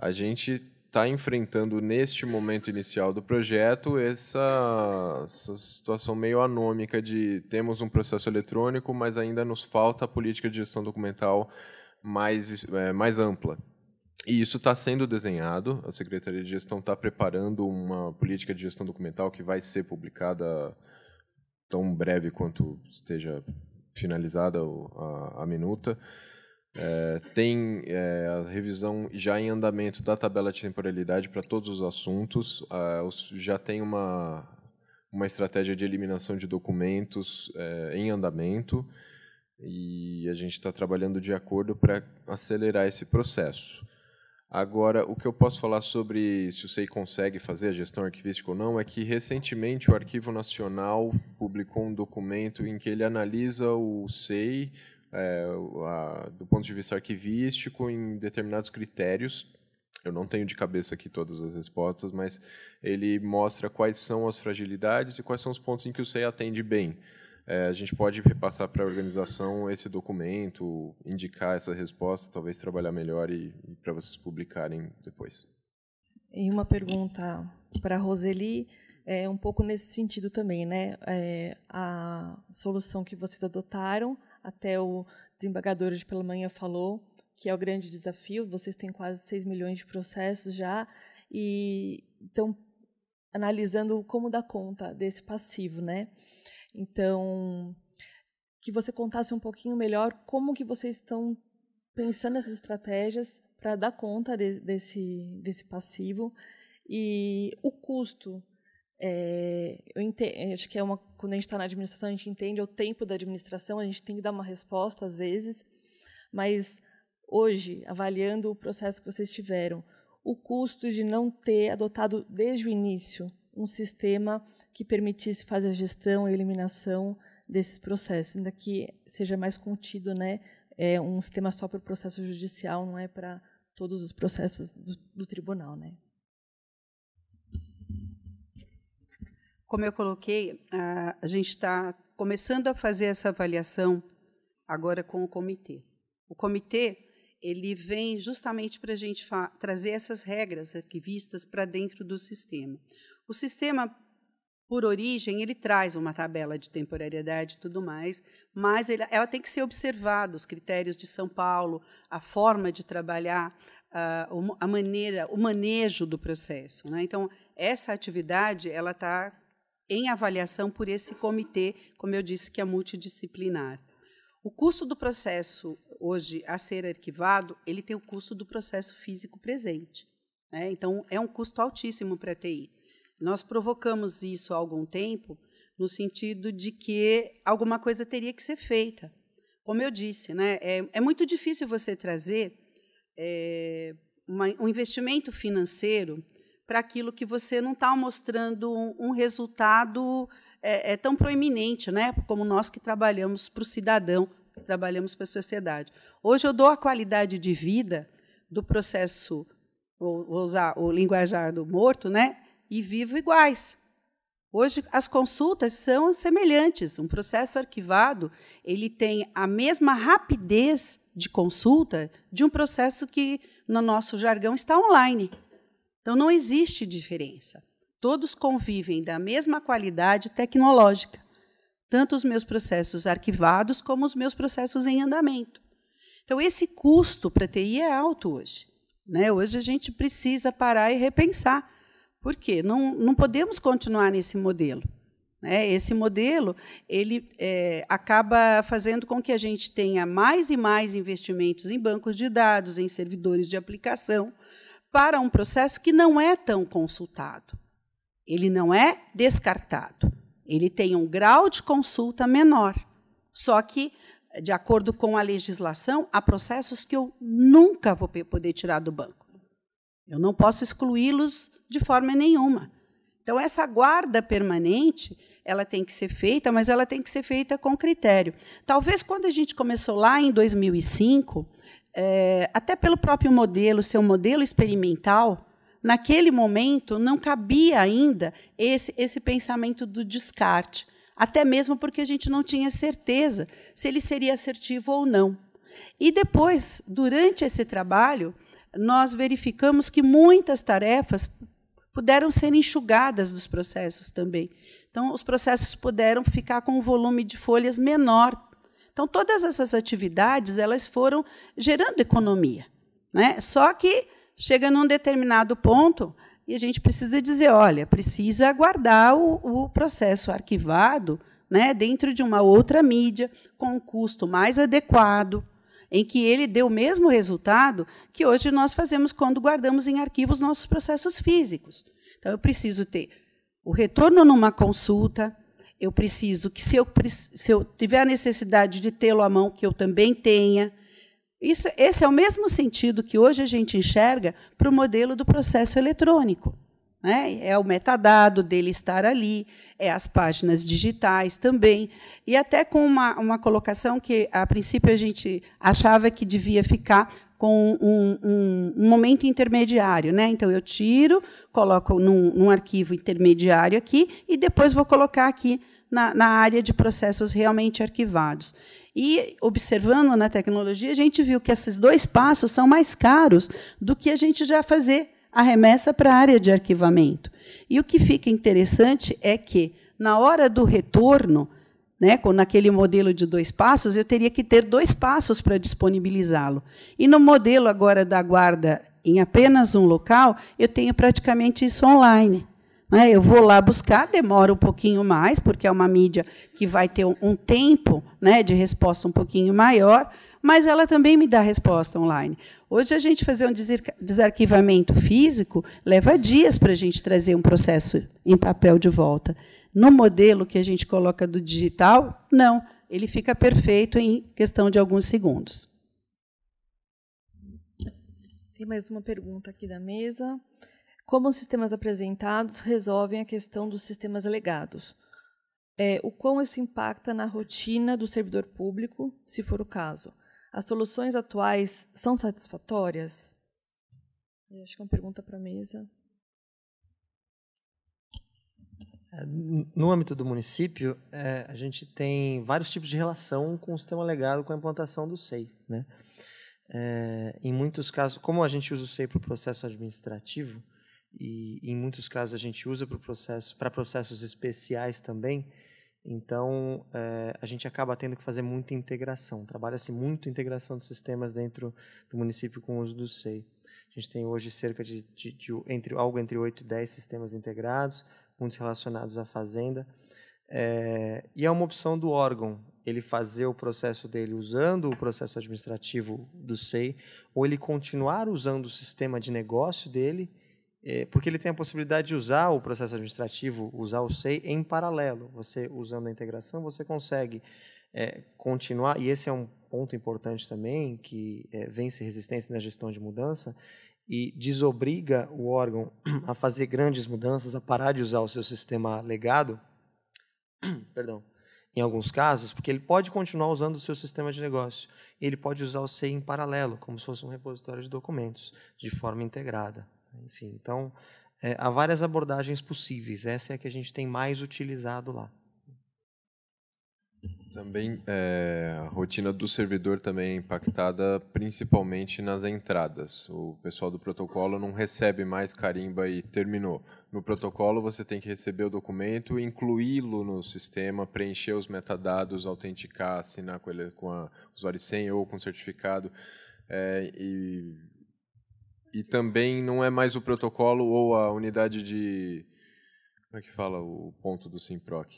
A gente está enfrentando neste momento inicial do projeto essa, essa, situação meio anômica de temos um processo eletrônico, mas ainda nos falta a política de gestão documental mais, é, mais ampla. E isso está sendo desenhado, a Secretaria de Gestão está preparando uma política de gestão documental que vai ser publicada tão breve quanto esteja finalizada a, a minuta. É, tem é, a revisão já em andamento da tabela de temporalidade para todos os assuntos. É, já tem uma, uma estratégia de eliminação de documentos é, em andamento e a gente está trabalhando de acordo para acelerar esse processo. Agora, o que eu posso falar sobre se o SEI consegue fazer a gestão arquivística ou não é que, recentemente, o Arquivo Nacional publicou um documento em que ele analisa o SEI é, a, do ponto de vista arquivístico em determinados critérios. Eu não tenho de cabeça aqui todas as respostas, mas ele mostra quais são as fragilidades e quais são os pontos em que o SEI atende bem é, a gente pode repassar para a organização esse documento, indicar essa resposta, talvez trabalhar melhor e, e para vocês publicarem depois. E uma pergunta para a Roseli, é um pouco nesse sentido também, né? É, a solução que vocês adotaram, até o desembargador de pela manhã falou que é o grande desafio, vocês têm quase 6 milhões de processos já, e estão analisando como dar conta desse passivo, né? Então, que você contasse um pouquinho melhor como que vocês estão pensando essas estratégias para dar conta de, desse, desse passivo e o custo. É, eu entendo, é, acho que é uma quando a gente está na administração a gente entende o tempo da administração, a gente tem que dar uma resposta às vezes, mas hoje avaliando o processo que vocês tiveram, o custo de não ter adotado desde o início um sistema que permitisse fazer a gestão e eliminação desses processos, ainda que seja mais contido, né? É um sistema só para o processo judicial, não é para todos os processos do, do tribunal, né? Como eu coloquei, a gente está começando a fazer essa avaliação agora com o comitê. O comitê ele vem justamente para a gente trazer essas regras arquivistas para dentro do sistema. O sistema por origem, ele traz uma tabela de temporariedade e tudo mais, mas ele, ela tem que ser observada, os critérios de São Paulo, a forma de trabalhar, a, a maneira, o manejo do processo. Né? Então, essa atividade ela está em avaliação por esse comitê, como eu disse, que é multidisciplinar. O custo do processo hoje a ser arquivado, ele tem o custo do processo físico presente. Né? Então, é um custo altíssimo para a TI. Nós provocamos isso há algum tempo, no sentido de que alguma coisa teria que ser feita. Como eu disse, né, é, é muito difícil você trazer é, uma, um investimento financeiro para aquilo que você não está mostrando um, um resultado é, é, tão proeminente, né? como nós que trabalhamos para o cidadão, trabalhamos para a sociedade. Hoje eu dou a qualidade de vida do processo, vou, vou usar o linguajar do morto, né? e vivo iguais. Hoje as consultas são semelhantes. Um processo arquivado ele tem a mesma rapidez de consulta de um processo que no nosso jargão está online. Então não existe diferença. Todos convivem da mesma qualidade tecnológica, tanto os meus processos arquivados como os meus processos em andamento. Então esse custo para a TI é alto hoje. Né? Hoje a gente precisa parar e repensar por quê? Não, não podemos continuar nesse modelo. Né? Esse modelo ele é, acaba fazendo com que a gente tenha mais e mais investimentos em bancos de dados, em servidores de aplicação, para um processo que não é tão consultado. Ele não é descartado. Ele tem um grau de consulta menor. Só que de acordo com a legislação, há processos que eu nunca vou poder tirar do banco. Eu não posso excluí-los de forma nenhuma. Então, essa guarda permanente ela tem que ser feita, mas ela tem que ser feita com critério. Talvez quando a gente começou lá em 2005, é, até pelo próprio modelo, seu modelo experimental, naquele momento não cabia ainda esse, esse pensamento do descarte, até mesmo porque a gente não tinha certeza se ele seria assertivo ou não. E depois, durante esse trabalho, nós verificamos que muitas tarefas puderam ser enxugadas dos processos também. Então, os processos puderam ficar com um volume de folhas menor. Então, todas essas atividades elas foram gerando economia. Né? Só que chega num determinado ponto e a gente precisa dizer, olha, precisa guardar o, o processo arquivado né, dentro de uma outra mídia, com um custo mais adequado em que ele deu o mesmo resultado que hoje nós fazemos quando guardamos em arquivos nossos processos físicos. Então, eu preciso ter o retorno numa consulta, eu preciso que, se eu, se eu tiver a necessidade de tê-lo à mão, que eu também tenha. Isso, esse é o mesmo sentido que hoje a gente enxerga para o modelo do processo eletrônico. Né? É o metadado dele estar ali, é as páginas digitais também, e até com uma, uma colocação que, a princípio, a gente achava que devia ficar com um, um, um momento intermediário. Né? Então, eu tiro, coloco num, num arquivo intermediário aqui, e depois vou colocar aqui na, na, área de processos realmente arquivados. E, observando na tecnologia, a gente viu que esses dois passos são mais caros do que a gente já fazer arremessa para a área de arquivamento. E o que fica interessante é que, na hora do retorno, né, naquele modelo de dois passos, eu teria que ter dois passos para disponibilizá-lo. E no modelo agora da guarda em apenas um local, eu tenho praticamente isso online. Né? Eu vou lá buscar, demora um pouquinho mais, porque é uma mídia que vai ter um tempo né, de resposta um pouquinho maior, mas ela também me dá resposta online. Hoje, a gente fazer um desarquivamento físico leva dias para a gente trazer um processo em papel de volta. No modelo que a gente coloca do digital, não. Ele fica perfeito em questão de alguns segundos. Tem mais uma pergunta aqui da mesa. Como os sistemas apresentados resolvem a questão dos sistemas alegados? É, o quão isso impacta na rotina do servidor público, se for o caso? as soluções atuais são satisfatórias? Eu acho que é uma pergunta para a mesa. É, no âmbito do município, é, a gente tem vários tipos de relação com o sistema legado com a implantação do SEI. Né? É, em muitos casos, como a gente usa o SEI para o processo administrativo, e em muitos casos a gente usa para processo, processos especiais também, então, é, a gente acaba tendo que fazer muita integração. Trabalha-se muito integração dos sistemas dentro do município com o uso do SEI. A gente tem hoje cerca de, de, de, entre, algo entre 8 e 10 sistemas integrados, muitos relacionados à fazenda. É, e é uma opção do órgão ele fazer o processo dele usando o processo administrativo do SEI, ou ele continuar usando o sistema de negócio dele é, porque ele tem a possibilidade de usar o processo administrativo, usar o SEI em paralelo. Você, usando a integração, você consegue é, continuar, e esse é um ponto importante também, que é, vence resistência na gestão de mudança, e desobriga o órgão a fazer grandes mudanças, a parar de usar o seu sistema legado, perdão, em alguns casos, porque ele pode continuar usando o seu sistema de negócio. Ele pode usar o SEI em paralelo, como se fosse um repositório de documentos, de forma integrada. Enfim, então é, há várias abordagens possíveis. Essa é a que a gente tem mais utilizado lá. Também é, a rotina do servidor também é impactada principalmente nas entradas. O pessoal do protocolo não recebe mais carimba e terminou. No protocolo você tem que receber o documento, incluí-lo no sistema, preencher os metadados, autenticar, assinar com, ele, com a usuário senha ou com certificado. É, e e também não é mais o protocolo ou a unidade de. Como é que fala o ponto do SIMPROC?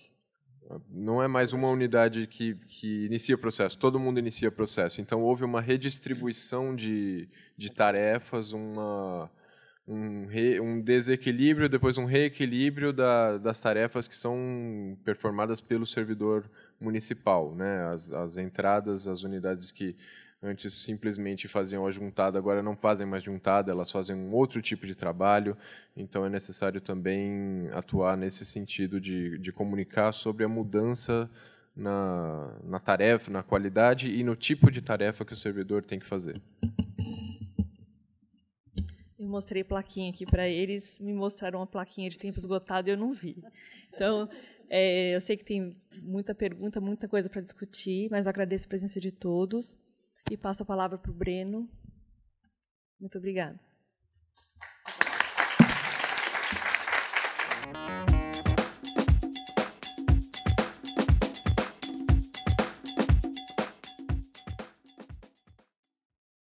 Não é mais uma unidade que, que inicia o processo, todo mundo inicia o processo. Então, houve uma redistribuição de, de tarefas, uma, um, re, um desequilíbrio, depois um reequilíbrio da, das tarefas que são performadas pelo servidor municipal. Né? As, as entradas, as unidades que Antes simplesmente faziam a juntada, agora não fazem mais juntada, elas fazem um outro tipo de trabalho. Então é necessário também atuar nesse sentido de, de comunicar sobre a mudança na, na tarefa, na qualidade e no tipo de tarefa que o servidor tem que fazer. Eu mostrei plaquinha aqui para eles, me mostraram uma plaquinha de tempo esgotado e eu não vi. Então, é, eu sei que tem muita pergunta, muita coisa para discutir, mas agradeço a presença de todos. E passo a palavra para o Breno. Muito obrigada.